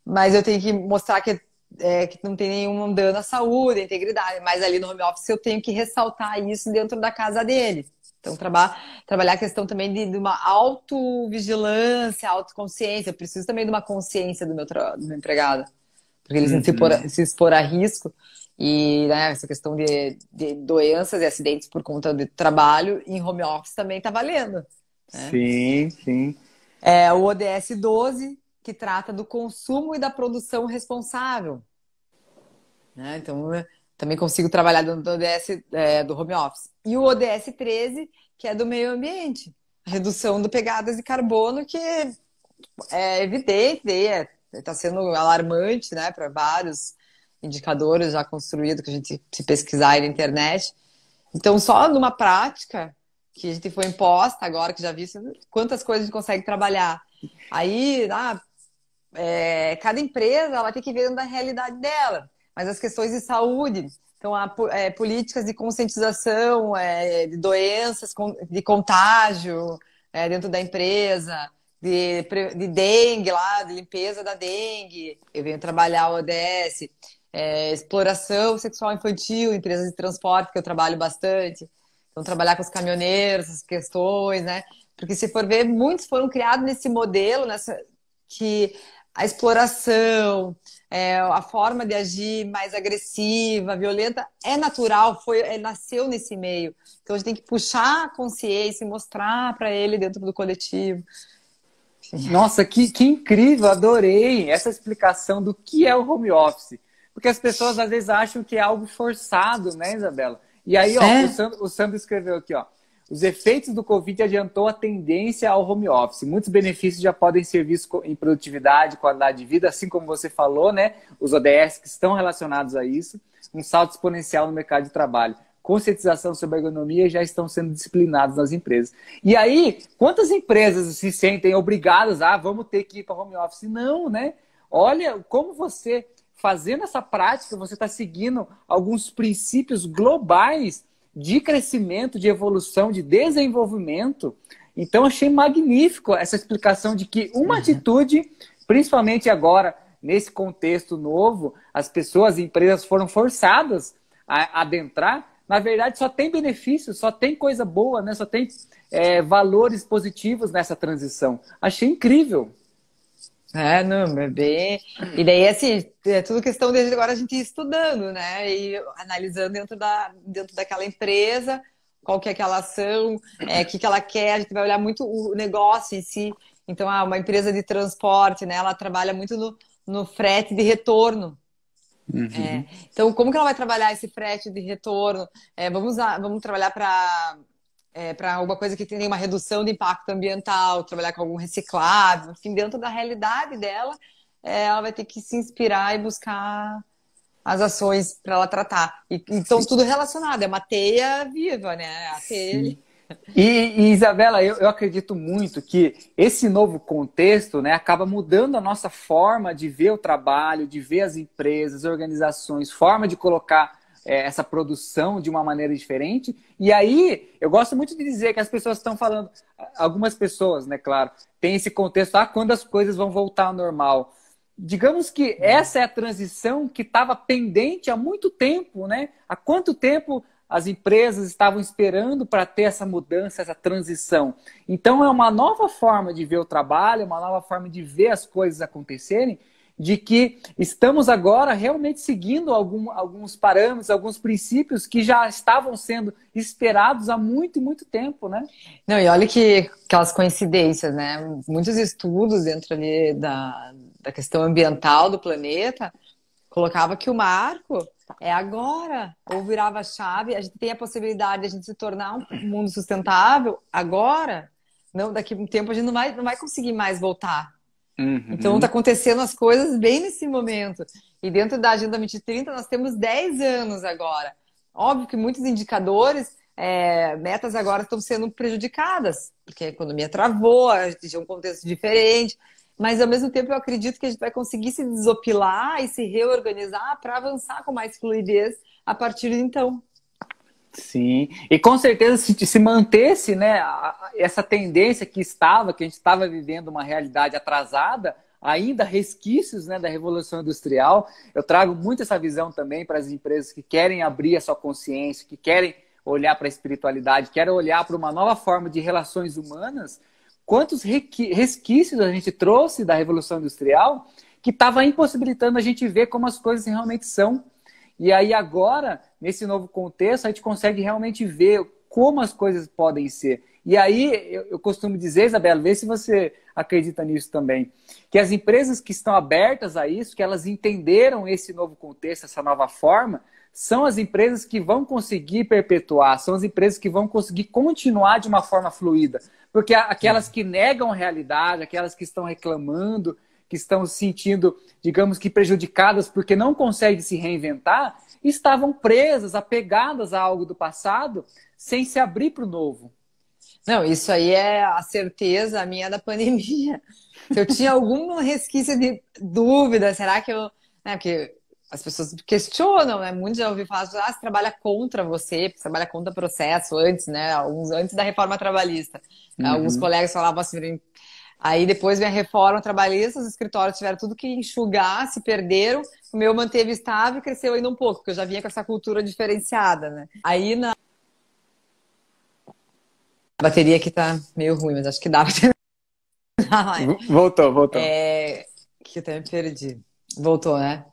Mas eu tenho que mostrar que, é, que não tem nenhum dano à saúde, à integridade. Mas ali no home office eu tenho que ressaltar isso dentro da casa dele. Então, traba trabalhar a questão também de, de uma autovigilância, autoconsciência. Eu preciso também de uma consciência do meu, do meu empregado. Porque ele uhum. se, expor a, se expor a risco. E né, essa questão de, de, doenças e acidentes por conta de trabalho em home office também está valendo. É. Sim, sim. É o ODS 12, que trata do consumo e da produção responsável. Né? Então, também consigo trabalhar do ODS é, do home office. E o ODS 13, que é do meio ambiente, redução de pegadas de carbono, que é evidente, está é, tá sendo alarmante né, para vários indicadores já construídos que a gente se pesquisar aí na internet. Então, só numa prática que a gente foi imposta agora, que já viu quantas coisas a gente consegue trabalhar. Aí, ah, é, cada empresa ela tem que ver da realidade dela, mas as questões de saúde, então há é, políticas de conscientização é, de doenças, de contágio é, dentro da empresa, de, de, dengue lá, de limpeza da dengue. Eu venho trabalhar o ODS, é, exploração sexual infantil, empresas de transporte que eu trabalho bastante. Então, trabalhar com os caminhoneiros, as questões, né? Porque se for ver, muitos foram criados nesse modelo, nessa que a exploração, é, a forma de agir mais agressiva, violenta, é natural, foi, é, nasceu nesse meio. Então a gente tem que puxar a consciência e mostrar para ele dentro do coletivo. Nossa, que, que incrível, adorei essa explicação do que é o home office. Porque as pessoas às vezes acham que é algo forçado, né, Isabela? E aí, ó, o, Sandro, o Sandro escreveu aqui, ó. Os efeitos do Covid adiantou a tendência ao home office. Muitos benefícios já podem ser vistos em produtividade, qualidade de vida, assim como você falou, né? Os ODS que estão relacionados a isso. Um salto exponencial no mercado de trabalho. Conscientização sobre a ergonomia já estão sendo disciplinados nas empresas. E aí, quantas empresas se sentem obrigadas a ah, vamos ter que ir para home office? Não, né? Olha como você fazendo essa prática, você está seguindo alguns princípios globais de crescimento, de evolução, de desenvolvimento. Então, achei magnífico essa explicação de que uma uhum. atitude, principalmente agora, nesse contexto novo, as pessoas e empresas foram forçadas a adentrar. Na verdade, só tem benefícios, só tem coisa boa, né? só tem é, valores positivos nessa transição. Achei incrível. É, não, é bem. Hum. E daí, assim, é tudo questão desde agora a gente ir estudando, né? E analisando dentro, da, dentro daquela empresa, qual que é aquela ação, o é, que, que ela quer, a gente vai olhar muito o negócio em si. Então, ah, uma empresa de transporte, né? Ela trabalha muito no, no frete de retorno. Uhum. É, então, como que ela vai trabalhar esse frete de retorno? É, vamos, vamos trabalhar para é, para alguma coisa que tenha uma redução de impacto ambiental, trabalhar com algum reciclável, enfim, dentro da realidade dela, é, ela vai ter que se inspirar e buscar as ações para ela tratar. E, então, tudo relacionado, é uma teia viva, né? É a teia. E, e, Isabela, eu, eu, acredito muito que esse novo contexto né, acaba mudando a nossa forma de ver o trabalho, de ver as empresas, organizações, forma de colocar é, essa produção de uma maneira diferente. E aí, eu gosto muito de dizer que as pessoas estão falando, algumas pessoas, né, claro, tem esse contexto, ah, quando as coisas vão voltar ao normal. Digamos que uhum. essa é a transição que estava pendente há muito tempo, né? Há quanto tempo as empresas estavam esperando para ter essa mudança, essa transição. Então é uma nova forma de ver o trabalho, uma nova forma de ver as coisas acontecerem de que estamos agora realmente seguindo algum, alguns parâmetros, alguns princípios que já estavam sendo esperados há muito e muito tempo, né? Não, e olha que aquelas coincidências, né? Muitos estudos dentro ali da, da questão ambiental do planeta colocava que o marco é agora, ou virava a chave, a gente tem a possibilidade de a gente se tornar um mundo sustentável agora. Não, daqui a um tempo a gente não vai, não vai conseguir mais voltar Uhum. Então tá acontecendo as coisas bem nesse momento. E dentro da Agenda 2030 nós temos 10 anos agora. Óbvio que muitos indicadores, é, metas agora estão sendo prejudicadas, porque a economia travou, a gente tinha um contexto diferente. Mas ao mesmo tempo eu acredito que a gente vai conseguir se desopilar e se reorganizar para avançar com mais fluidez a partir de então. Sim, e com certeza se, se mantesse né, a, essa tendência que estava, que a gente estava vivendo uma realidade atrasada, ainda resquícios né, da Revolução Industrial, eu trago muito essa visão também para as empresas que querem abrir a sua consciência, que querem olhar para a espiritualidade, querem olhar para uma nova forma de relações humanas, quantos resquícios a gente trouxe da Revolução Industrial que estava impossibilitando a gente ver como as coisas realmente são e aí agora, nesse novo contexto, a gente consegue realmente ver como as coisas podem ser. E aí, eu, eu costumo dizer, Isabela, vê se você acredita nisso também, que as empresas que estão abertas a isso, que elas entenderam esse novo contexto, essa nova forma, são as empresas que vão conseguir perpetuar, são as empresas que vão conseguir continuar de uma forma fluida. Porque aquelas que negam a realidade, aquelas que estão reclamando, que estão se sentindo, digamos que prejudicadas porque não conseguem se reinventar, estavam presas, apegadas a algo do passado, sem se abrir para o novo. Não, isso aí é a certeza minha da pandemia. Se eu tinha algum resquício de dúvida, será que eu. Né, porque as pessoas questionam, né? Muitos já ouvi falar, ah, você trabalha contra você, você trabalha contra processo antes, né? Alguns antes da reforma trabalhista. Uhum. Alguns colegas falavam assim, Aí depois vem a reforma trabalhista, os escritórios tiveram tudo que enxugar, se perderam. O meu manteve estável e cresceu ainda um pouco, porque eu já vinha com essa cultura diferenciada, né? Aí na a bateria aqui tá meio ruim, mas acho que dá pra ter... Voltou, voltou. É... Que eu até me perdi. Voltou, né?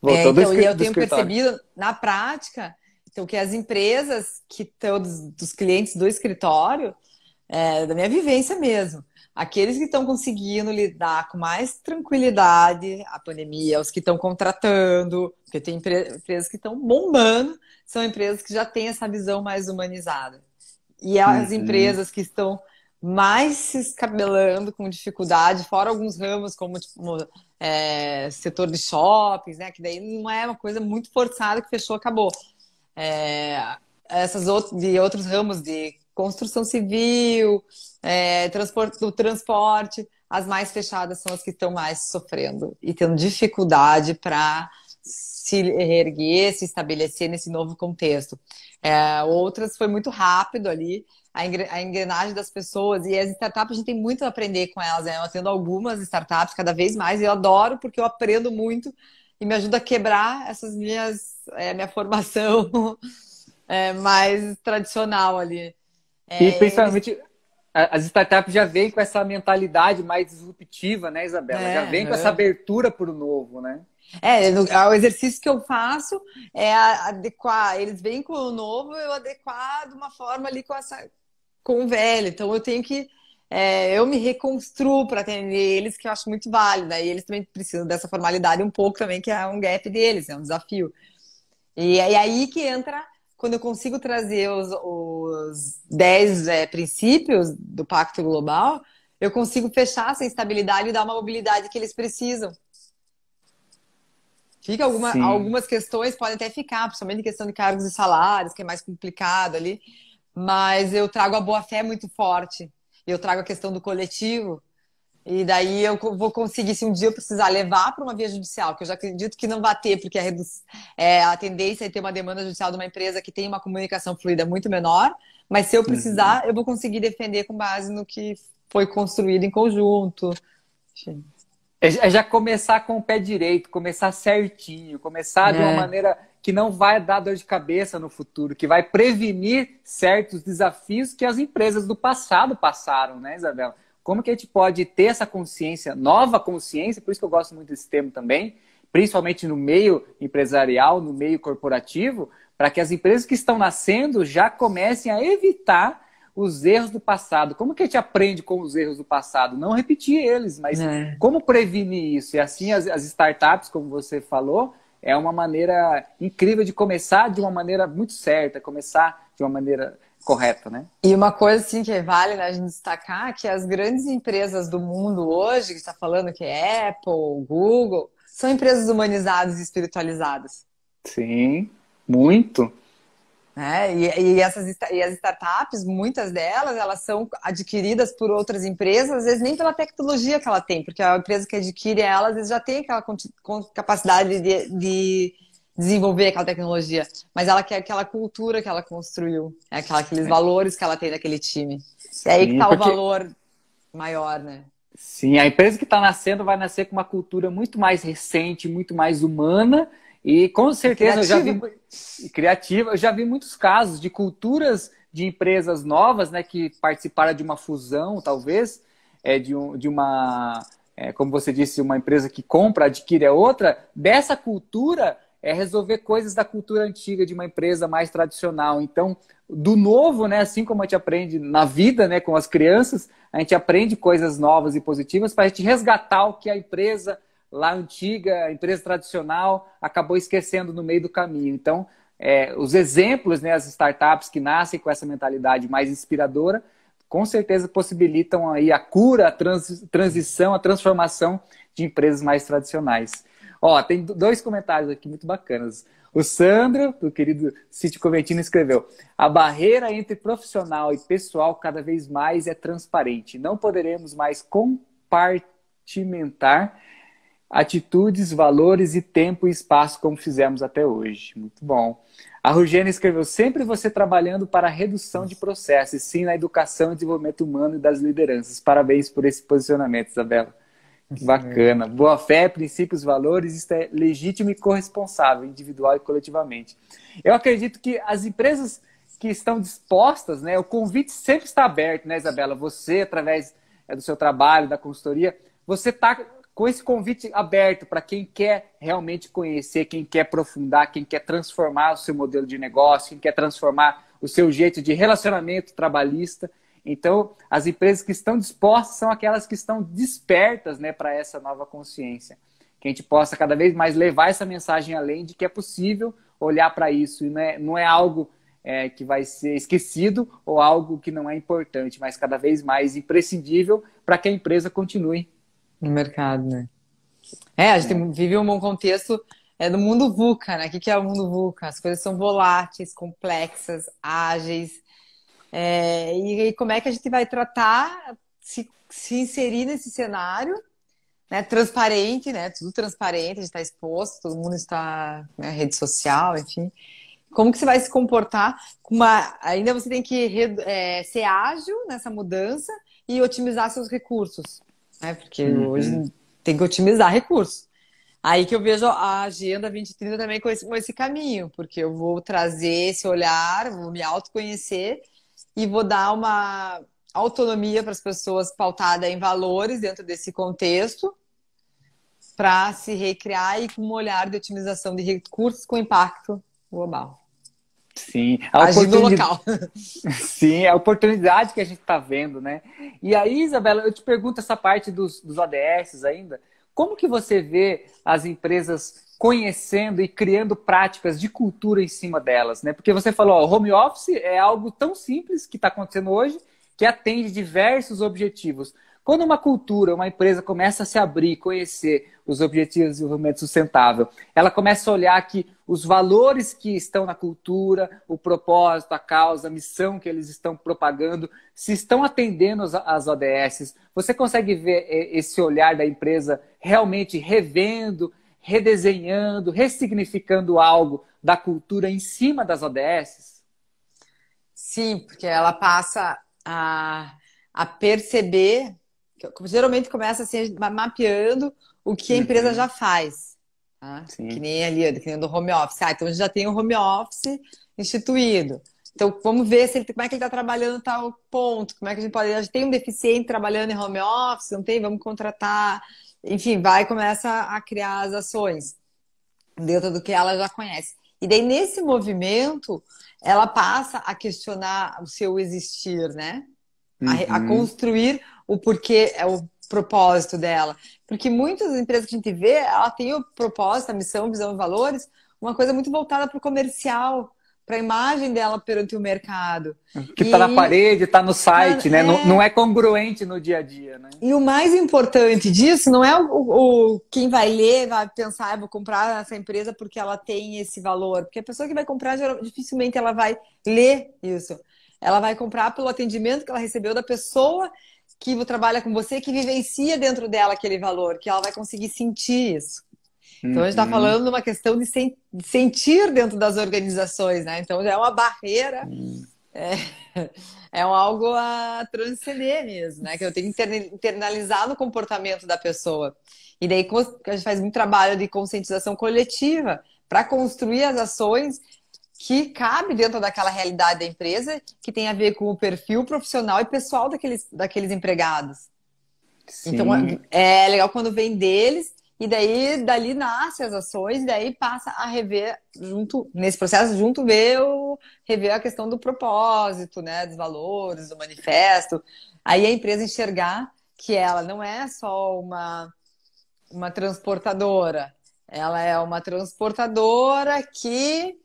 Voltou é, então, do e eu tenho percebido na prática então, que as empresas que estão dos, dos clientes do escritório, é, da minha vivência mesmo, aqueles que estão conseguindo lidar com mais tranquilidade a pandemia, é os que estão contratando, porque tem empresas que estão bombando, são empresas que já têm essa visão mais humanizada. E as uhum. empresas que estão mais se escabelando com dificuldade, fora alguns ramos como tipo, é, setor de shoppings, né? Que daí não é uma coisa muito forçada que fechou, acabou. É, essas outras, de outros ramos de construção civil, é, transporte, o transporte, as mais fechadas são as que estão mais sofrendo e tendo dificuldade para se reerguer, se estabelecer nesse novo contexto. É, outras foi muito rápido ali, a, engrenagem das pessoas e as startups, a gente tem muito a aprender com elas. Né? Eu atendo algumas startups cada vez mais e eu adoro porque eu aprendo muito e me ajuda a quebrar essas minhas, é, minha formação é, mais tradicional ali. É, e principalmente eles... as startups já vêm com essa mentalidade mais disruptiva, né, Isabela? É, já vem com essa é. abertura para o novo, né? É, no, é o exercício que eu faço é adequar. Eles vêm com o novo, eu adequar de uma forma ali com, essa, com o velho. Então eu tenho que. É, eu me reconstruo para atender eles, que eu acho muito válido E eles também precisam dessa formalidade um pouco também, que é um gap deles, é um desafio. E é aí que entra quando eu consigo trazer os, os é, princípios do Pacto Global, eu consigo fechar essa instabilidade e dar uma mobilidade que eles precisam. Fica alguma, algumas questões podem até ficar, principalmente questão de cargos e salários, que é mais complicado ali. Mas eu trago a boa fé muito forte. Eu trago a questão do coletivo, e daí eu vou conseguir, se um dia eu precisar levar para uma via judicial, que eu já acredito que não vai ter, porque a, é, é, a tendência é ter uma demanda judicial de uma empresa que tem uma comunicação fluida muito menor, mas se eu precisar, uhum. eu vou conseguir defender com base no que foi construído em conjunto. É, é já começar com o pé direito, começar certinho, começar é. de uma é. maneira que não vai dar dor de cabeça no futuro, que vai prevenir certos desafios que as empresas do passado passaram, né, Isabela? Como que a gente pode ter essa consciência, nova consciência, por isso que eu gosto muito desse termo também, principalmente no meio empresarial, no meio corporativo, para que as empresas que estão nascendo já comecem a evitar os erros do passado. Como que a gente aprende com os erros do passado? Não repetir eles, mas é. como prevenir isso? E assim as, as startups, como você falou, é uma maneira incrível de começar de uma maneira muito certa, começar de uma maneira correta, né? E uma coisa assim que vale né, a gente destacar que as grandes empresas do mundo hoje, que está falando que é Apple, Google, são empresas humanizadas e espiritualizadas. Sim, muito. É, e, e, essas, e as startups, muitas delas, elas são adquiridas por outras empresas, às vezes nem pela tecnologia que ela tem, porque a empresa que adquire elas já tem aquela capacidade de, de desenvolver aquela tecnologia, mas ela quer aquela cultura que ela construiu, é aquela, aqueles valores que ela tem daquele time. Sim, e aí que tá porque... o valor maior, né? Sim, a empresa que está nascendo vai nascer com uma cultura muito mais recente, muito mais humana e com certeza criativa. eu já vi criativa, eu já vi muitos casos de culturas de empresas novas, né, que participaram de uma fusão, talvez, é de, um, de uma, é, como você disse, uma empresa que compra, adquire a outra, dessa cultura é resolver coisas da cultura antiga de uma empresa mais tradicional. Então, do novo, né, assim como a gente aprende na vida, né, com as crianças, a gente aprende coisas novas e positivas para a gente resgatar o que a empresa lá antiga, a empresa tradicional, acabou esquecendo no meio do caminho. Então, é, os exemplos, né, as startups que nascem com essa mentalidade mais inspiradora, com certeza possibilitam aí a cura, a trans, transição, a transformação de empresas mais tradicionais. Ó, tem dois comentários aqui muito bacanas. O Sandro, do querido Cítio Coventino, escreveu: A barreira entre profissional e pessoal cada vez mais é transparente. Não poderemos mais compartimentar atitudes, valores e tempo e espaço como fizemos até hoje. Muito bom. A Rugênia escreveu: sempre você trabalhando para a redução de processos, sim na educação e desenvolvimento humano e das lideranças. Parabéns por esse posicionamento, Isabela. Bacana. Boa fé, princípios, valores, isso é legítimo e corresponsável, individual e coletivamente. Eu acredito que as empresas que estão dispostas, né, o convite sempre está aberto, né, Isabela? Você, através é, do seu trabalho, da consultoria, você está com esse convite aberto para quem quer realmente conhecer, quem quer aprofundar, quem quer transformar o seu modelo de negócio, quem quer transformar o seu jeito de relacionamento trabalhista. Então, as empresas que estão dispostas são aquelas que estão despertas né, para essa nova consciência. Que a gente possa cada vez mais levar essa mensagem além de que é possível olhar para isso e não é, não é algo é, que vai ser esquecido ou algo que não é importante, mas cada vez mais imprescindível para que a empresa continue. No mercado, né? É, a gente é. vive um bom contexto é do mundo VUCA, né? O que é o mundo VUCA? As coisas são voláteis, complexas, ágeis, é, e, e, como é que a gente vai tratar, se, se inserir nesse cenário, né, transparente, né, tudo transparente, a gente está exposto, todo mundo está na né, rede social, enfim. Como que você vai se comportar com uma... Ainda você tem que é, ser ágil nessa mudança e otimizar seus recursos, né? Porque uhum. hoje tem que otimizar recursos. Aí que eu vejo a Agenda 2030 também com esse, com esse caminho, porque eu vou trazer esse olhar, vou me autoconhecer e vou dar uma autonomia para as pessoas pautada em valores dentro desse contexto para se recriar e com um olhar de otimização de recursos com impacto global. Sim, a Agindo local Sim, a oportunidade que a gente está vendo, né? E aí, Isabela, eu te pergunto essa parte dos, dos ADS ainda. Como que você vê as empresas conhecendo e criando práticas de cultura em cima delas, né? Porque você falou, ó, home office é algo tão simples que está acontecendo hoje que atende diversos objetivos. Quando uma cultura, uma empresa começa a se abrir, conhecer os objetivos de desenvolvimento sustentável, ela começa a olhar que os valores que estão na cultura, o propósito, a causa, a missão que eles estão propagando, se estão atendendo às ODS. Você consegue ver eh, esse olhar da empresa realmente revendo, redesenhando, ressignificando algo da cultura em cima das ODS? Sim, porque ela passa a, a perceber, geralmente começa assim, mapeando o que a empresa uhum. já faz. Tá? Que nem ali, que nem do home office. Ah, então a gente já tem o um home office instituído. Então, vamos ver se ele, como é que ele está trabalhando tal ponto, como é que a gente pode. A gente tem um deficiente trabalhando em home office, não tem? Vamos contratar enfim, vai e começa a criar as ações dentro do que ela já conhece. E daí, nesse movimento, ela passa a questionar o seu existir, né? Uhum. A, a, construir o porquê, é o propósito dela. Porque muitas empresas que a gente vê, ela tem o propósito, a missão, visão e valores, uma coisa muito voltada para o comercial para a imagem dela perante o mercado. Que está na parede, está no tá site, né? É... Não, não, é congruente no dia a dia, né? E o mais importante disso não é o, o, quem vai ler, vai pensar, ah, vou comprar essa empresa porque ela tem esse valor. Porque a pessoa que vai comprar, dificilmente ela vai ler isso. Ela vai comprar pelo atendimento que ela recebeu da pessoa que trabalha com você, que vivencia dentro dela aquele valor, que ela vai conseguir sentir isso. Então a gente está uhum. falando de uma questão de, sen de, sentir dentro das organizações, né? Então é uma barreira, uhum. é, é, algo a transcender mesmo, né? Que eu tenho que internalizar no comportamento da pessoa. E daí a gente faz muito trabalho de conscientização coletiva para construir as ações que cabe dentro daquela realidade da empresa, que tem a ver com o perfil profissional e pessoal daqueles, daqueles empregados. Então, Sim. Então é legal quando vem deles e daí, dali nasce as ações, e daí passa a rever junto, nesse processo, junto ver o, rever a questão do propósito, né? Dos valores, do manifesto. Aí a empresa enxergar que ela não é só uma, uma transportadora, ela é uma transportadora que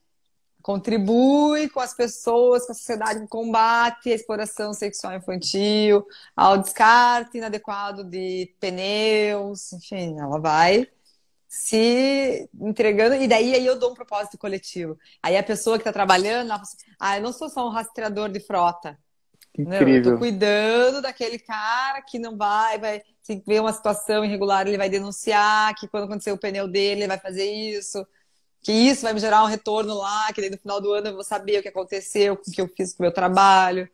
contribui com as pessoas, com a sociedade que combate a exploração sexual infantil, ao descarte inadequado de pneus, enfim, ela vai se entregando, e daí aí eu dou um propósito coletivo. Aí a pessoa que está trabalhando, ela fala assim, ah, eu não sou só um rastreador de frota. Incrível. Não, eu tô cuidando daquele cara que não vai, vai se vê uma situação irregular, ele vai denunciar que quando aconteceu o pneu dele, ele vai fazer isso que isso vai me gerar um retorno lá, que daí no final do ano eu vou saber o que aconteceu, o que eu fiz com o meu trabalho.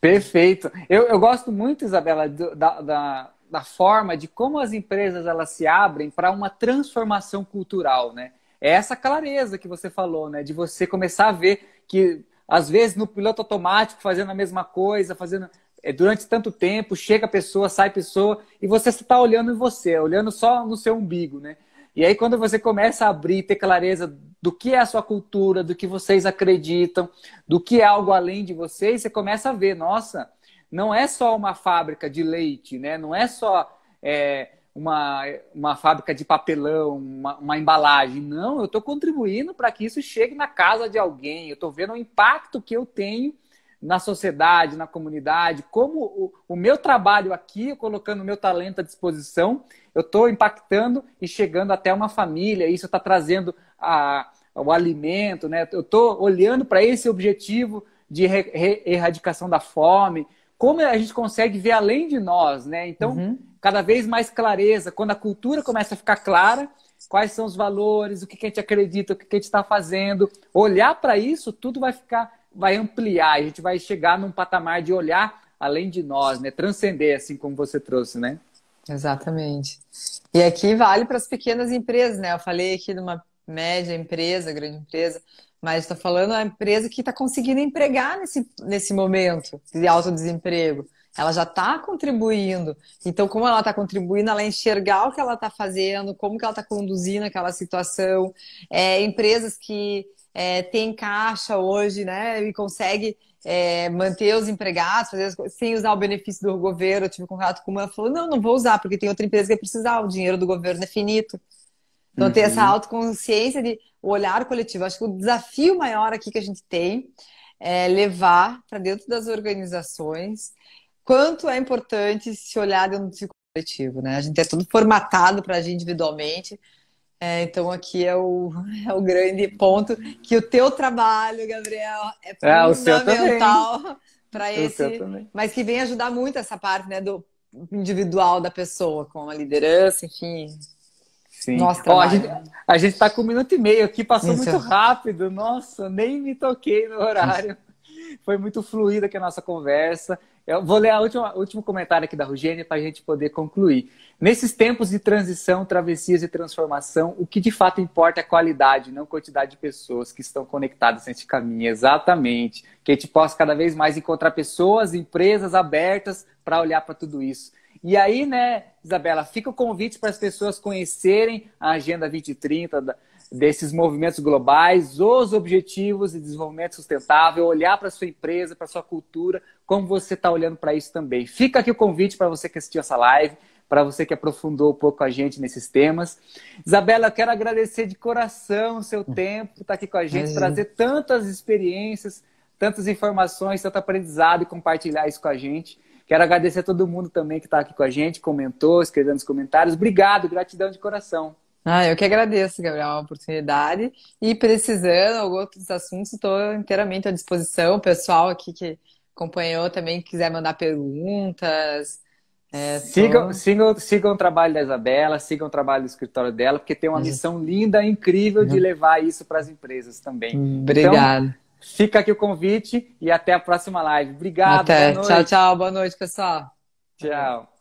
Perfeito. Eu, eu gosto muito, Isabela, da, da, da forma de como as empresas elas se abrem para uma transformação cultural, né? É essa clareza que você falou, né? De você começar a ver que, às vezes, no piloto automático, fazendo a mesma coisa, fazendo é, durante tanto tempo, chega pessoa, sai pessoa, e você está olhando em você, olhando só no seu umbigo, né? E aí, quando você começa a abrir, ter clareza do que é a sua cultura, do que vocês acreditam, do que é algo além de vocês, você começa a ver, nossa, não é só uma fábrica de leite, né? Não é só é, uma, uma fábrica de papelão, uma, uma embalagem. Não, eu estou contribuindo para que isso chegue na casa de alguém. Eu estou vendo o impacto que eu tenho na sociedade, na comunidade, como o, o meu trabalho aqui, colocando o meu talento à disposição, eu estou impactando e chegando até uma família, isso está trazendo a, o alimento, né? Eu estou olhando para esse objetivo de erradicação da fome, como a gente consegue ver além de nós, né? Então, uhum. cada vez mais clareza, quando a cultura começa a ficar clara, quais são os valores, o que, que a gente acredita, o que, que a gente está fazendo, olhar para isso, tudo vai ficar, vai ampliar, a gente vai chegar num patamar de olhar além de nós, né? Transcender, assim como você trouxe, né? Exatamente. E aqui vale para as pequenas empresas, né? Eu falei aqui de uma média empresa, grande empresa, mas estou falando a empresa que está conseguindo empregar nesse, nesse momento de alto desemprego. Ela já está contribuindo. Então, como ela está contribuindo, ela enxergar o que ela está fazendo, como que ela está conduzindo aquela situação. É, empresas que é, têm caixa hoje, né? E consegue é, manter os empregados, fazer as coisas, sem usar o benefício do governo. Eu tive contato com uma, ela falou, não, não vou usar, porque tem outra empresa que vai precisar, o dinheiro do governo é finito. Então, uhum. ter essa uhum. autoconsciência de olhar coletivo. Acho que o desafio maior aqui que a gente tem é levar para dentro das organizações quanto é importante se olhar dentro do coletivo, né? A gente é todo formatado para agir individualmente, é, então aqui é o, é o grande ponto que o teu trabalho, Gabriel, é, é fundamental é, para esse, mas que vem ajudar muito essa parte, né, do individual da pessoa, com a liderança, enfim. Sim. Nossa, Ó, a gente está com um minuto e meio aqui, passou Isso. muito rápido. Nossa, nem me toquei no horário. Foi muito fluida aqui a nossa conversa. Eu vou ler o último comentário aqui da Rugênia para a gente poder concluir. Nesses tempos de transição, travessias e transformação, o que de fato importa é a qualidade, não a quantidade de pessoas que estão conectadas nesse caminho. Exatamente. Que a gente possa cada vez mais encontrar pessoas, empresas abertas para olhar para tudo isso. E aí, né, Isabela, fica o convite para as pessoas conhecerem a Agenda 2030 desses movimentos globais, os objetivos de desenvolvimento sustentável, olhar para sua empresa, para sua cultura, como você está olhando para isso também. Fica aqui o convite para você que assistiu essa live, para você que aprofundou um pouco a gente nesses temas. Isabela, eu quero agradecer de coração o seu tempo, estar tá aqui com a gente, é. trazer tantas experiências, tantas informações, tanto aprendizado e compartilhar isso com a gente. Quero agradecer a todo mundo também que está aqui com a gente, comentou, escrevendo os comentários. Obrigado, gratidão de coração. Ah, eu que agradeço, Gabriel, a oportunidade. E precisando de outros assuntos, estou inteiramente à disposição. O pessoal aqui que acompanhou também quiser mandar perguntas. É, sigam, tô... sigam, sigam o trabalho da Isabela, sigam o trabalho do escritório dela, porque tem uma uhum. missão linda, incrível de uhum. levar isso para as empresas também. Obrigado. Hum, então, obrigada. Então, fica aqui o convite e até a próxima live. Obrigado. Até. Tchau, tchau. Boa noite, pessoal. Tchau.